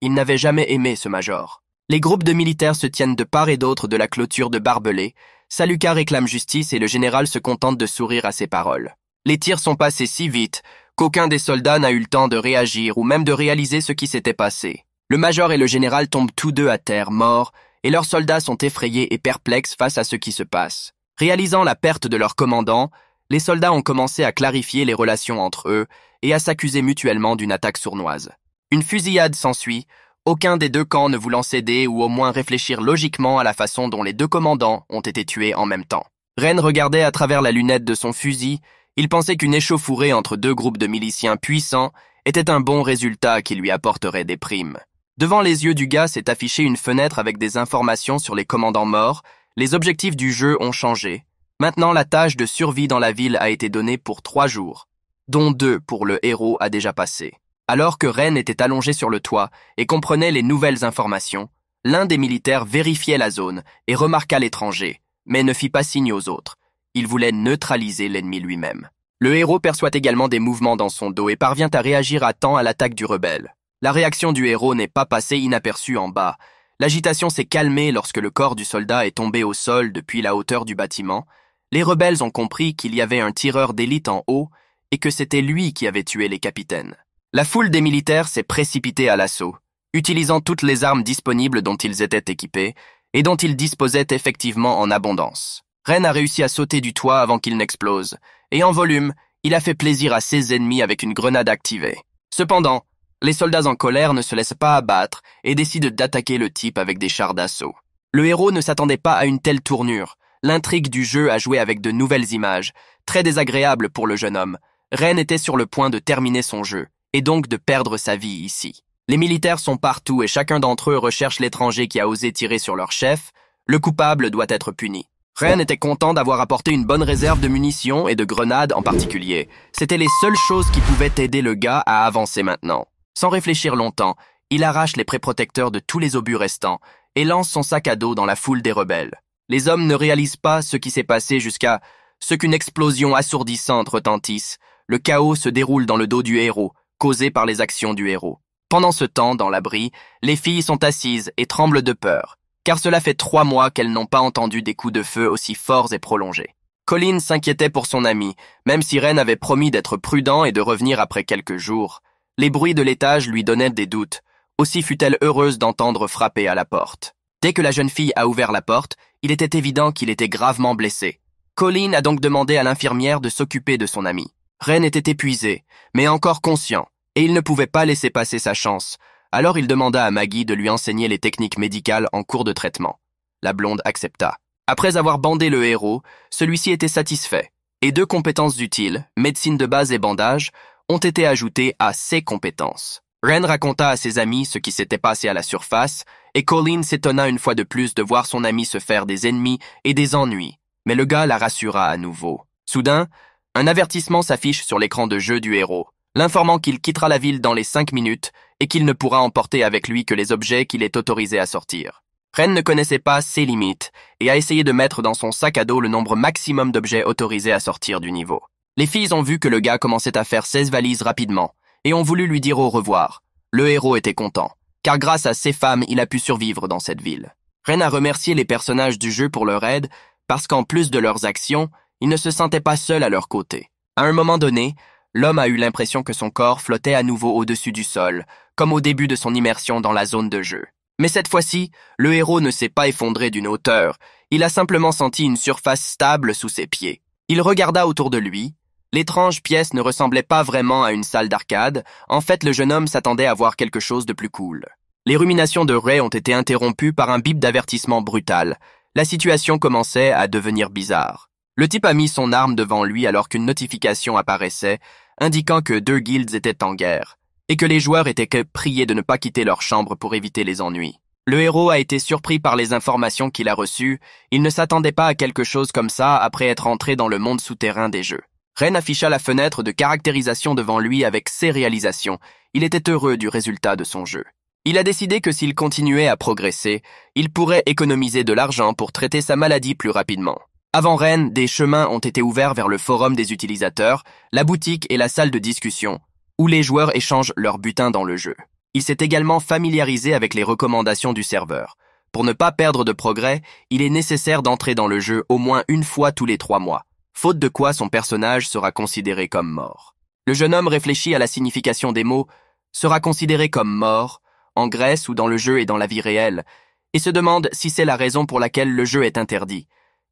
Il n'avait jamais aimé ce major. Les groupes de militaires se tiennent de part et d'autre de la clôture de barbelé. Saluka réclame justice et le général se contente de sourire à ses paroles. Les tirs sont passés si vite qu'aucun des soldats n'a eu le temps de réagir ou même de réaliser ce qui s'était passé. Le major et le général tombent tous deux à terre, morts, et leurs soldats sont effrayés et perplexes face à ce qui se passe. Réalisant la perte de leur commandant, les soldats ont commencé à clarifier les relations entre eux et à s'accuser mutuellement d'une attaque sournoise. Une fusillade s'ensuit, aucun des deux camps ne voulant céder ou au moins réfléchir logiquement à la façon dont les deux commandants ont été tués en même temps. Rennes regardait à travers la lunette de son fusil il pensait qu'une échauffourée entre deux groupes de miliciens puissants était un bon résultat qui lui apporterait des primes. Devant les yeux du gars s'est affichée une fenêtre avec des informations sur les commandants morts, les objectifs du jeu ont changé. Maintenant la tâche de survie dans la ville a été donnée pour trois jours, dont deux pour le héros a déjà passé. Alors que Ren était allongé sur le toit et comprenait les nouvelles informations, l'un des militaires vérifiait la zone et remarqua l'étranger, mais ne fit pas signe aux autres. Il voulait neutraliser l'ennemi lui-même. Le héros perçoit également des mouvements dans son dos et parvient à réagir à temps à l'attaque du rebelle. La réaction du héros n'est pas passée inaperçue en bas. L'agitation s'est calmée lorsque le corps du soldat est tombé au sol depuis la hauteur du bâtiment. Les rebelles ont compris qu'il y avait un tireur d'élite en haut et que c'était lui qui avait tué les capitaines. La foule des militaires s'est précipitée à l'assaut, utilisant toutes les armes disponibles dont ils étaient équipés et dont ils disposaient effectivement en abondance. Ren a réussi à sauter du toit avant qu'il n'explose, et en volume, il a fait plaisir à ses ennemis avec une grenade activée. Cependant, les soldats en colère ne se laissent pas abattre et décident d'attaquer le type avec des chars d'assaut. Le héros ne s'attendait pas à une telle tournure. L'intrigue du jeu a joué avec de nouvelles images, très désagréables pour le jeune homme. Rennes était sur le point de terminer son jeu, et donc de perdre sa vie ici. Les militaires sont partout et chacun d'entre eux recherche l'étranger qui a osé tirer sur leur chef. Le coupable doit être puni. Rien était content d'avoir apporté une bonne réserve de munitions et de grenades en particulier. C'était les seules choses qui pouvaient aider le gars à avancer maintenant. Sans réfléchir longtemps, il arrache les préprotecteurs de tous les obus restants et lance son sac à dos dans la foule des rebelles. Les hommes ne réalisent pas ce qui s'est passé jusqu'à ce qu'une explosion assourdissante retentisse. Le chaos se déroule dans le dos du héros, causé par les actions du héros. Pendant ce temps, dans l'abri, les filles sont assises et tremblent de peur car cela fait trois mois qu'elles n'ont pas entendu des coups de feu aussi forts et prolongés. Colin s'inquiétait pour son amie, même si Ren avait promis d'être prudent et de revenir après quelques jours. Les bruits de l'étage lui donnaient des doutes. Aussi fut-elle heureuse d'entendre frapper à la porte. Dès que la jeune fille a ouvert la porte, il était évident qu'il était gravement blessé. Colin a donc demandé à l'infirmière de s'occuper de son ami. Ren était épuisé, mais encore conscient, et il ne pouvait pas laisser passer sa chance. Alors il demanda à Maggie de lui enseigner les techniques médicales en cours de traitement. La blonde accepta. Après avoir bandé le héros, celui-ci était satisfait, et deux compétences utiles, médecine de base et bandage, ont été ajoutées à ses compétences. Ren raconta à ses amis ce qui s'était passé à la surface, et Colleen s'étonna une fois de plus de voir son ami se faire des ennemis et des ennuis, mais le gars la rassura à nouveau. Soudain, un avertissement s'affiche sur l'écran de jeu du héros, l'informant qu'il quittera la ville dans les cinq minutes et qu'il ne pourra emporter avec lui que les objets qu'il est autorisé à sortir. Ren ne connaissait pas ses limites et a essayé de mettre dans son sac à dos le nombre maximum d'objets autorisés à sortir du niveau. Les filles ont vu que le gars commençait à faire 16 valises rapidement et ont voulu lui dire au revoir. Le héros était content, car grâce à ces femmes, il a pu survivre dans cette ville. Ren a remercié les personnages du jeu pour leur aide parce qu'en plus de leurs actions, il ne se sentait pas seul à leur côté. À un moment donné, l'homme a eu l'impression que son corps flottait à nouveau au-dessus du sol, comme au début de son immersion dans la zone de jeu. Mais cette fois-ci, le héros ne s'est pas effondré d'une hauteur, il a simplement senti une surface stable sous ses pieds. Il regarda autour de lui, l'étrange pièce ne ressemblait pas vraiment à une salle d'arcade, en fait le jeune homme s'attendait à voir quelque chose de plus cool. Les ruminations de Ray ont été interrompues par un bip d'avertissement brutal. La situation commençait à devenir bizarre. Le type a mis son arme devant lui alors qu'une notification apparaissait, indiquant que deux guildes étaient en guerre et que les joueurs étaient que priés de ne pas quitter leur chambre pour éviter les ennuis. Le héros a été surpris par les informations qu'il a reçues, il ne s'attendait pas à quelque chose comme ça après être entré dans le monde souterrain des jeux. Ren afficha la fenêtre de caractérisation devant lui avec ses réalisations, il était heureux du résultat de son jeu. Il a décidé que s'il continuait à progresser, il pourrait économiser de l'argent pour traiter sa maladie plus rapidement. Avant Rennes, des chemins ont été ouverts vers le forum des utilisateurs, la boutique et la salle de discussion, où les joueurs échangent leur butin dans le jeu. Il s'est également familiarisé avec les recommandations du serveur. Pour ne pas perdre de progrès, il est nécessaire d'entrer dans le jeu au moins une fois tous les trois mois, faute de quoi son personnage sera considéré comme mort. Le jeune homme réfléchit à la signification des mots sera considéré comme mort, en Grèce ou dans le jeu et dans la vie réelle, et se demande si c'est la raison pour laquelle le jeu est interdit,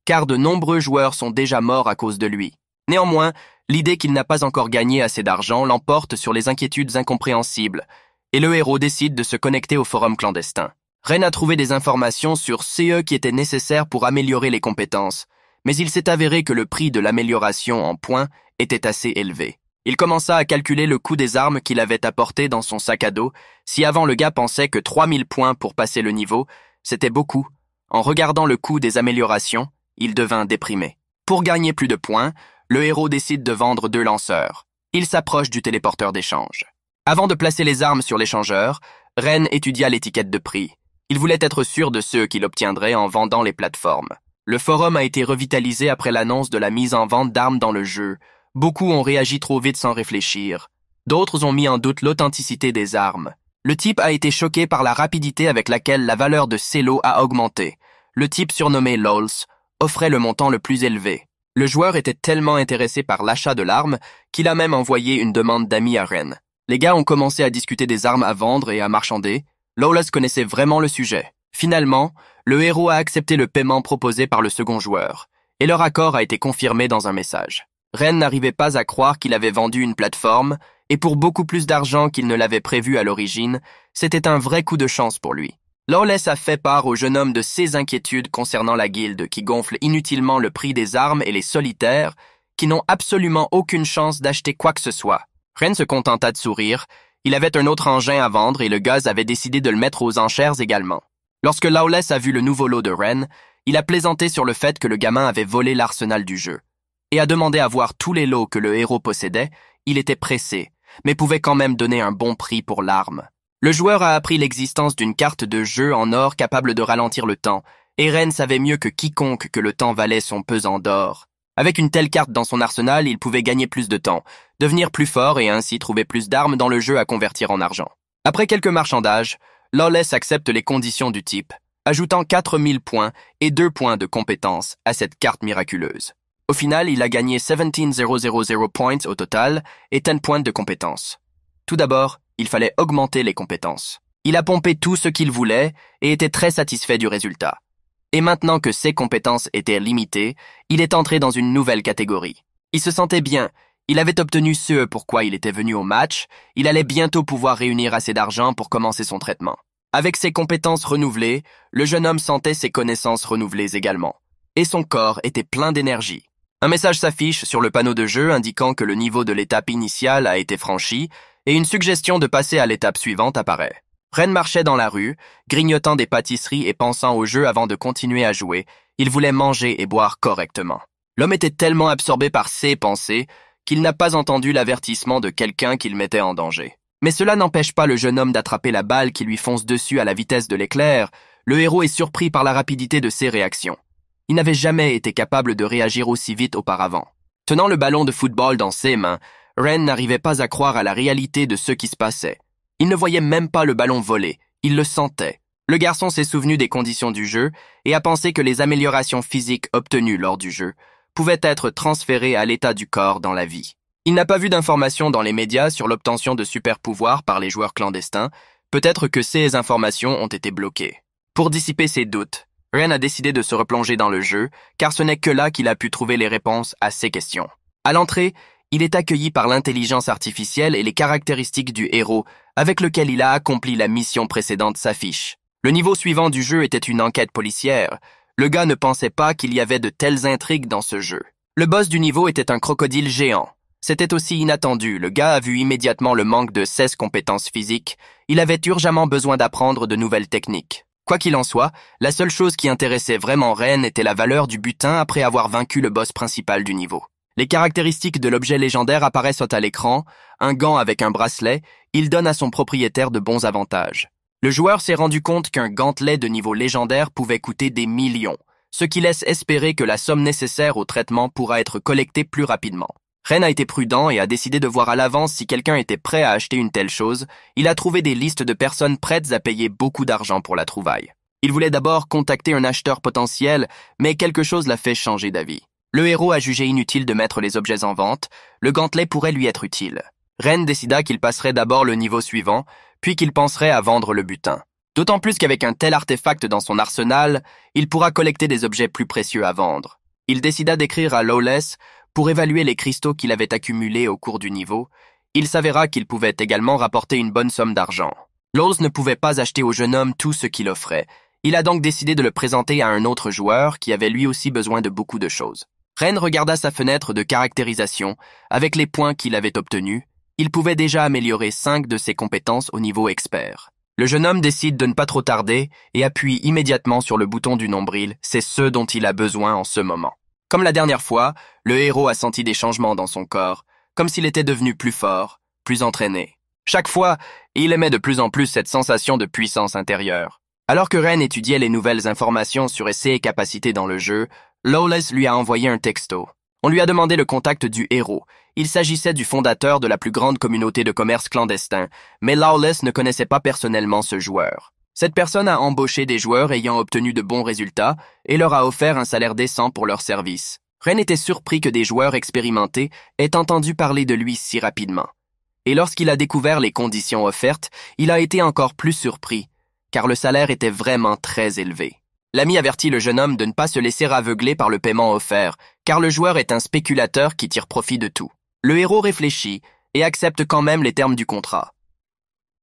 car de nombreux joueurs sont déjà morts à cause de lui. Néanmoins, l'idée qu'il n'a pas encore gagné assez d'argent l'emporte sur les inquiétudes incompréhensibles, et le héros décide de se connecter au forum clandestin. Ren a trouvé des informations sur CE qui étaient nécessaires pour améliorer les compétences, mais il s'est avéré que le prix de l'amélioration en points était assez élevé. Il commença à calculer le coût des armes qu'il avait apportées dans son sac à dos, si avant le gars pensait que 3000 points pour passer le niveau, c'était beaucoup. En regardant le coût des améliorations, il devint déprimé. Pour gagner plus de points, le héros décide de vendre deux lanceurs. Il s'approche du téléporteur d'échange. Avant de placer les armes sur l'échangeur, Ren étudia l'étiquette de prix. Il voulait être sûr de ceux qu'il obtiendrait en vendant les plateformes. Le forum a été revitalisé après l'annonce de la mise en vente d'armes dans le jeu. Beaucoup ont réagi trop vite sans réfléchir. D'autres ont mis en doute l'authenticité des armes. Le type a été choqué par la rapidité avec laquelle la valeur de lots a augmenté. Le type surnommé Lols offrait le montant le plus élevé. Le joueur était tellement intéressé par l'achat de l'arme qu'il a même envoyé une demande d'amis à Rennes. Les gars ont commencé à discuter des armes à vendre et à marchander. Lawless connaissait vraiment le sujet. Finalement, le héros a accepté le paiement proposé par le second joueur, et leur accord a été confirmé dans un message. Ren n'arrivait pas à croire qu'il avait vendu une plateforme, et pour beaucoup plus d'argent qu'il ne l'avait prévu à l'origine, c'était un vrai coup de chance pour lui. Lawless a fait part au jeune homme de ses inquiétudes concernant la guilde qui gonfle inutilement le prix des armes et les solitaires, qui n'ont absolument aucune chance d'acheter quoi que ce soit. Ren se contenta de sourire, il avait un autre engin à vendre et le gaz avait décidé de le mettre aux enchères également. Lorsque Lawless a vu le nouveau lot de Ren, il a plaisanté sur le fait que le gamin avait volé l'arsenal du jeu, et a demandé à voir tous les lots que le héros possédait, il était pressé, mais pouvait quand même donner un bon prix pour l'arme. Le joueur a appris l'existence d'une carte de jeu en or capable de ralentir le temps, et rennes savait mieux que quiconque que le temps valait son pesant d'or. Avec une telle carte dans son arsenal, il pouvait gagner plus de temps, devenir plus fort et ainsi trouver plus d'armes dans le jeu à convertir en argent. Après quelques marchandages, Lawless accepte les conditions du type, ajoutant 4000 points et 2 points de compétence à cette carte miraculeuse. Au final, il a gagné 17000 points au total et 10 points de compétence. Tout d'abord, il fallait augmenter les compétences. Il a pompé tout ce qu'il voulait et était très satisfait du résultat. Et maintenant que ses compétences étaient limitées, il est entré dans une nouvelle catégorie. Il se sentait bien, il avait obtenu ce pourquoi il était venu au match, il allait bientôt pouvoir réunir assez d'argent pour commencer son traitement. Avec ses compétences renouvelées, le jeune homme sentait ses connaissances renouvelées également. Et son corps était plein d'énergie. Un message s'affiche sur le panneau de jeu indiquant que le niveau de l'étape initiale a été franchi et une suggestion de passer à l'étape suivante apparaît. Ren marchait dans la rue, grignotant des pâtisseries et pensant au jeu avant de continuer à jouer. Il voulait manger et boire correctement. L'homme était tellement absorbé par ses pensées qu'il n'a pas entendu l'avertissement de quelqu'un qu'il mettait en danger. Mais cela n'empêche pas le jeune homme d'attraper la balle qui lui fonce dessus à la vitesse de l'éclair. Le héros est surpris par la rapidité de ses réactions. Il n'avait jamais été capable de réagir aussi vite auparavant. Tenant le ballon de football dans ses mains, Ren n'arrivait pas à croire à la réalité de ce qui se passait. Il ne voyait même pas le ballon voler, il le sentait. Le garçon s'est souvenu des conditions du jeu et a pensé que les améliorations physiques obtenues lors du jeu pouvaient être transférées à l'état du corps dans la vie. Il n'a pas vu d'informations dans les médias sur l'obtention de super-pouvoirs par les joueurs clandestins, peut-être que ces informations ont été bloquées. Pour dissiper ses doutes, Ren a décidé de se replonger dans le jeu, car ce n'est que là qu'il a pu trouver les réponses à ses questions. À l'entrée, il est accueilli par l'intelligence artificielle et les caractéristiques du héros, avec lequel il a accompli la mission précédente s'affiche. Le niveau suivant du jeu était une enquête policière. Le gars ne pensait pas qu'il y avait de telles intrigues dans ce jeu. Le boss du niveau était un crocodile géant. C'était aussi inattendu, le gars a vu immédiatement le manque de 16 compétences physiques, il avait urgemment besoin d'apprendre de nouvelles techniques. Quoi qu'il en soit, la seule chose qui intéressait vraiment Ren était la valeur du butin après avoir vaincu le boss principal du niveau. Les caractéristiques de l'objet légendaire apparaissent à l'écran, un gant avec un bracelet, il donne à son propriétaire de bons avantages. Le joueur s'est rendu compte qu'un gantelet de niveau légendaire pouvait coûter des millions, ce qui laisse espérer que la somme nécessaire au traitement pourra être collectée plus rapidement. Ren a été prudent et a décidé de voir à l'avance si quelqu'un était prêt à acheter une telle chose, il a trouvé des listes de personnes prêtes à payer beaucoup d'argent pour la trouvaille. Il voulait d'abord contacter un acheteur potentiel, mais quelque chose l'a fait changer d'avis. Le héros a jugé inutile de mettre les objets en vente, le gantelet pourrait lui être utile. Ren décida qu'il passerait d'abord le niveau suivant, puis qu'il penserait à vendre le butin. D'autant plus qu'avec un tel artefact dans son arsenal, il pourra collecter des objets plus précieux à vendre. Il décida d'écrire à Lawless pour évaluer les cristaux qu'il avait accumulés au cours du niveau. Il s'avéra qu'il pouvait également rapporter une bonne somme d'argent. Lawless ne pouvait pas acheter au jeune homme tout ce qu'il offrait. Il a donc décidé de le présenter à un autre joueur qui avait lui aussi besoin de beaucoup de choses. Ren regarda sa fenêtre de caractérisation. Avec les points qu'il avait obtenus, il pouvait déjà améliorer cinq de ses compétences au niveau expert. Le jeune homme décide de ne pas trop tarder et appuie immédiatement sur le bouton du nombril, c'est ce dont il a besoin en ce moment. Comme la dernière fois, le héros a senti des changements dans son corps, comme s'il était devenu plus fort, plus entraîné. Chaque fois, il aimait de plus en plus cette sensation de puissance intérieure. Alors que Ren étudiait les nouvelles informations sur essais et capacités dans le jeu, Lawless lui a envoyé un texto. On lui a demandé le contact du héros. Il s'agissait du fondateur de la plus grande communauté de commerce clandestin, mais Lawless ne connaissait pas personnellement ce joueur. Cette personne a embauché des joueurs ayant obtenu de bons résultats et leur a offert un salaire décent pour leur service. Ren était surpris que des joueurs expérimentés aient entendu parler de lui si rapidement. Et lorsqu'il a découvert les conditions offertes, il a été encore plus surpris, car le salaire était vraiment très élevé. L'ami avertit le jeune homme de ne pas se laisser aveugler par le paiement offert, car le joueur est un spéculateur qui tire profit de tout. Le héros réfléchit et accepte quand même les termes du contrat.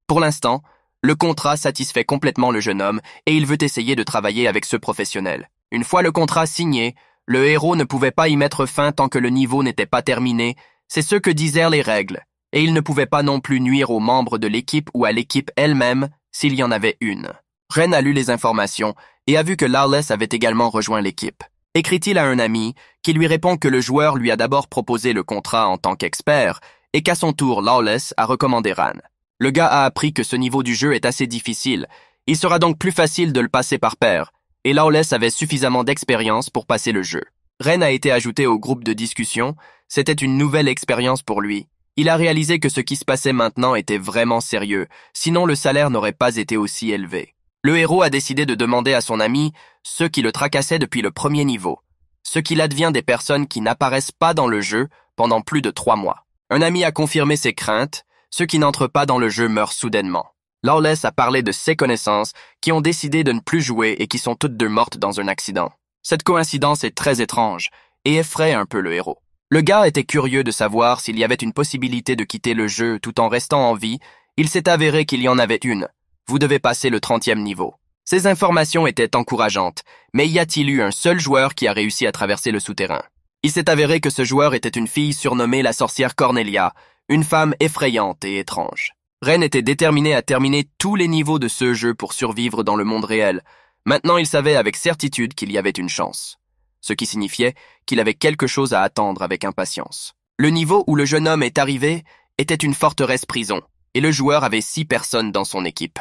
Pour l'instant, le contrat satisfait complètement le jeune homme et il veut essayer de travailler avec ce professionnel. Une fois le contrat signé, le héros ne pouvait pas y mettre fin tant que le niveau n'était pas terminé, c'est ce que disèrent les règles, et il ne pouvait pas non plus nuire aux membres de l'équipe ou à l'équipe elle-même s'il y en avait une. Ren a lu les informations et a vu que Lawless avait également rejoint l'équipe. Écrit-il à un ami, qui lui répond que le joueur lui a d'abord proposé le contrat en tant qu'expert, et qu'à son tour Lawless a recommandé Ran. Le gars a appris que ce niveau du jeu est assez difficile, il sera donc plus facile de le passer par pair, et Lawless avait suffisamment d'expérience pour passer le jeu. Ren a été ajouté au groupe de discussion, c'était une nouvelle expérience pour lui. Il a réalisé que ce qui se passait maintenant était vraiment sérieux, sinon le salaire n'aurait pas été aussi élevé le héros a décidé de demander à son ami ceux qui le tracassaient depuis le premier niveau, ce qu'il advient des personnes qui n'apparaissent pas dans le jeu pendant plus de trois mois. Un ami a confirmé ses craintes, ceux qui n'entrent pas dans le jeu meurent soudainement. Lawless a parlé de ses connaissances qui ont décidé de ne plus jouer et qui sont toutes deux mortes dans un accident. Cette coïncidence est très étrange et effraie un peu le héros. Le gars était curieux de savoir s'il y avait une possibilité de quitter le jeu tout en restant en vie. Il s'est avéré qu'il y en avait une, vous devez passer le 30 niveau. Ces informations étaient encourageantes, mais y a-t-il eu un seul joueur qui a réussi à traverser le souterrain Il s'est avéré que ce joueur était une fille surnommée la sorcière Cornelia, une femme effrayante et étrange. Ren était déterminé à terminer tous les niveaux de ce jeu pour survivre dans le monde réel. Maintenant, il savait avec certitude qu'il y avait une chance. Ce qui signifiait qu'il avait quelque chose à attendre avec impatience. Le niveau où le jeune homme est arrivé était une forteresse prison, et le joueur avait six personnes dans son équipe.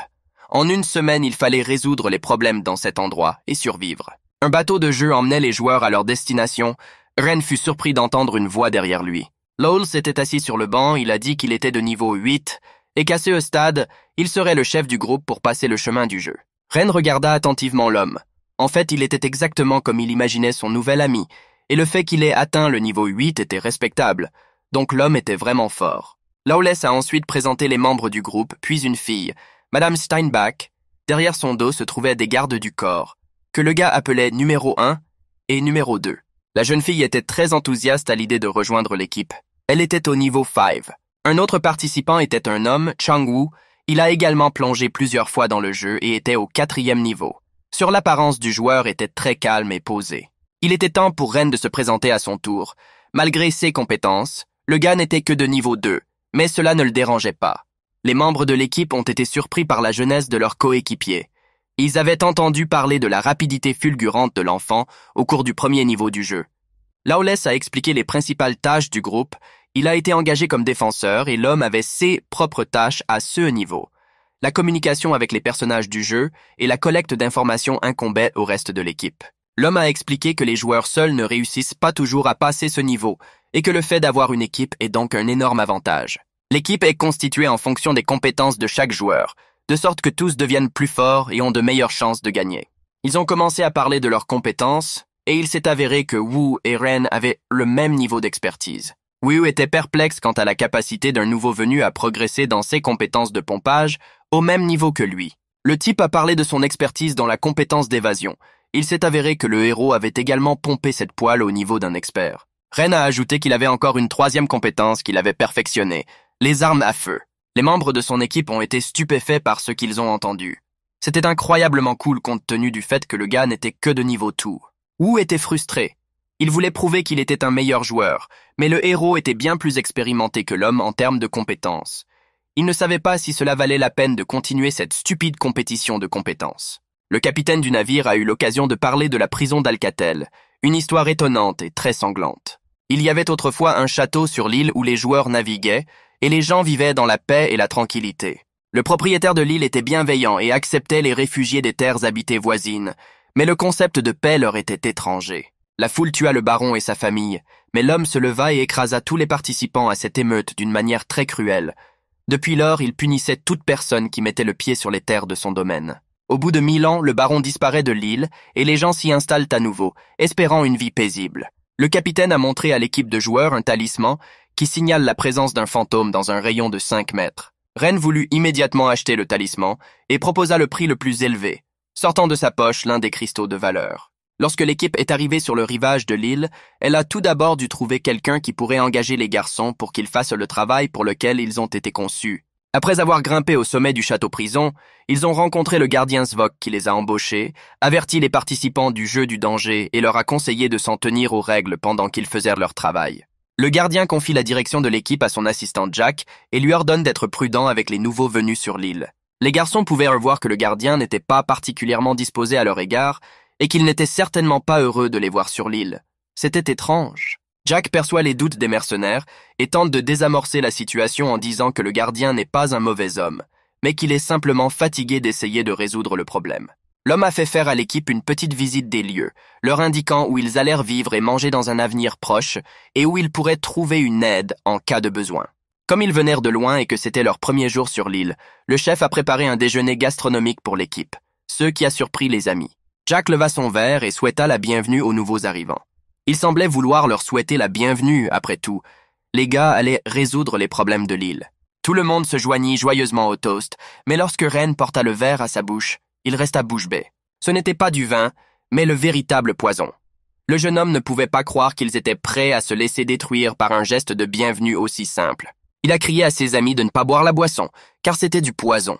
En une semaine, il fallait résoudre les problèmes dans cet endroit et survivre. Un bateau de jeu emmenait les joueurs à leur destination. Ren fut surpris d'entendre une voix derrière lui. Lowell s'était assis sur le banc, il a dit qu'il était de niveau 8, et qu'à ce stade, il serait le chef du groupe pour passer le chemin du jeu. Ren regarda attentivement l'homme. En fait, il était exactement comme il imaginait son nouvel ami, et le fait qu'il ait atteint le niveau 8 était respectable, donc l'homme était vraiment fort. Lawless a ensuite présenté les membres du groupe, puis une fille, Madame Steinbach. Derrière son dos se trouvaient des gardes du corps, que le gars appelait numéro 1 et numéro 2. La jeune fille était très enthousiaste à l'idée de rejoindre l'équipe. Elle était au niveau 5. Un autre participant était un homme, Chang Wu. Il a également plongé plusieurs fois dans le jeu et était au quatrième niveau. Sur l'apparence du joueur était très calme et posé. Il était temps pour Ren de se présenter à son tour. Malgré ses compétences, le gars n'était que de niveau 2, mais cela ne le dérangeait pas. Les membres de l'équipe ont été surpris par la jeunesse de leurs coéquipiers. Ils avaient entendu parler de la rapidité fulgurante de l'enfant au cours du premier niveau du jeu. Lawless a expliqué les principales tâches du groupe, il a été engagé comme défenseur et l'homme avait ses propres tâches à ce niveau. La communication avec les personnages du jeu et la collecte d'informations incombaient au reste de l'équipe. L'homme a expliqué que les joueurs seuls ne réussissent pas toujours à passer ce niveau et que le fait d'avoir une équipe est donc un énorme avantage. L'équipe est constituée en fonction des compétences de chaque joueur, de sorte que tous deviennent plus forts et ont de meilleures chances de gagner. Ils ont commencé à parler de leurs compétences, et il s'est avéré que Wu et Ren avaient le même niveau d'expertise. Wu était perplexe quant à la capacité d'un nouveau venu à progresser dans ses compétences de pompage au même niveau que lui. Le type a parlé de son expertise dans la compétence d'évasion, il s'est avéré que le héros avait également pompé cette poêle au niveau d'un expert. Ren a ajouté qu'il avait encore une troisième compétence qu'il avait perfectionnée, les armes à feu. Les membres de son équipe ont été stupéfaits par ce qu'ils ont entendu. C'était incroyablement cool compte tenu du fait que le gars n'était que de niveau tout. Wu était frustré. Il voulait prouver qu'il était un meilleur joueur, mais le héros était bien plus expérimenté que l'homme en termes de compétences. Il ne savait pas si cela valait la peine de continuer cette stupide compétition de compétences le capitaine du navire a eu l'occasion de parler de la prison d'Alcatel, une histoire étonnante et très sanglante. Il y avait autrefois un château sur l'île où les joueurs naviguaient, et les gens vivaient dans la paix et la tranquillité. Le propriétaire de l'île était bienveillant et acceptait les réfugiés des terres habitées voisines, mais le concept de paix leur était étranger. La foule tua le baron et sa famille, mais l'homme se leva et écrasa tous les participants à cette émeute d'une manière très cruelle. Depuis lors, il punissait toute personne qui mettait le pied sur les terres de son domaine. Au bout de mille ans, le baron disparaît de l'île, et les gens s'y installent à nouveau, espérant une vie paisible. Le capitaine a montré à l'équipe de joueurs un talisman qui signale la présence d'un fantôme dans un rayon de 5 mètres. Rennes voulut immédiatement acheter le talisman et proposa le prix le plus élevé, sortant de sa poche l'un des cristaux de valeur. Lorsque l'équipe est arrivée sur le rivage de l'île, elle a tout d'abord dû trouver quelqu'un qui pourrait engager les garçons pour qu'ils fassent le travail pour lequel ils ont été conçus, après avoir grimpé au sommet du château-prison, ils ont rencontré le gardien Svok qui les a embauchés, averti les participants du jeu du danger et leur a conseillé de s'en tenir aux règles pendant qu'ils faisaient leur travail. Le gardien confie la direction de l'équipe à son assistant Jack et lui ordonne d'être prudent avec les nouveaux venus sur l'île. Les garçons pouvaient revoir que le gardien n'était pas particulièrement disposé à leur égard et qu'il n'était certainement pas heureux de les voir sur l'île. C'était étrange. Jack perçoit les doutes des mercenaires et tente de désamorcer la situation en disant que le gardien n'est pas un mauvais homme, mais qu'il est simplement fatigué d'essayer de résoudre le problème. L'homme a fait faire à l'équipe une petite visite des lieux, leur indiquant où ils allèrent vivre et manger dans un avenir proche et où ils pourraient trouver une aide en cas de besoin. Comme ils venaient de loin et que c'était leur premier jour sur l'île, le chef a préparé un déjeuner gastronomique pour l'équipe, ce qui a surpris les amis. Jack leva son verre et souhaita la bienvenue aux nouveaux arrivants. Il semblait vouloir leur souhaiter la bienvenue, après tout. Les gars allaient résoudre les problèmes de l'île. Tout le monde se joignit joyeusement au toast, mais lorsque Rennes porta le verre à sa bouche, il resta bouche bée. Ce n'était pas du vin, mais le véritable poison. Le jeune homme ne pouvait pas croire qu'ils étaient prêts à se laisser détruire par un geste de bienvenue aussi simple. Il a crié à ses amis de ne pas boire la boisson, car c'était du poison.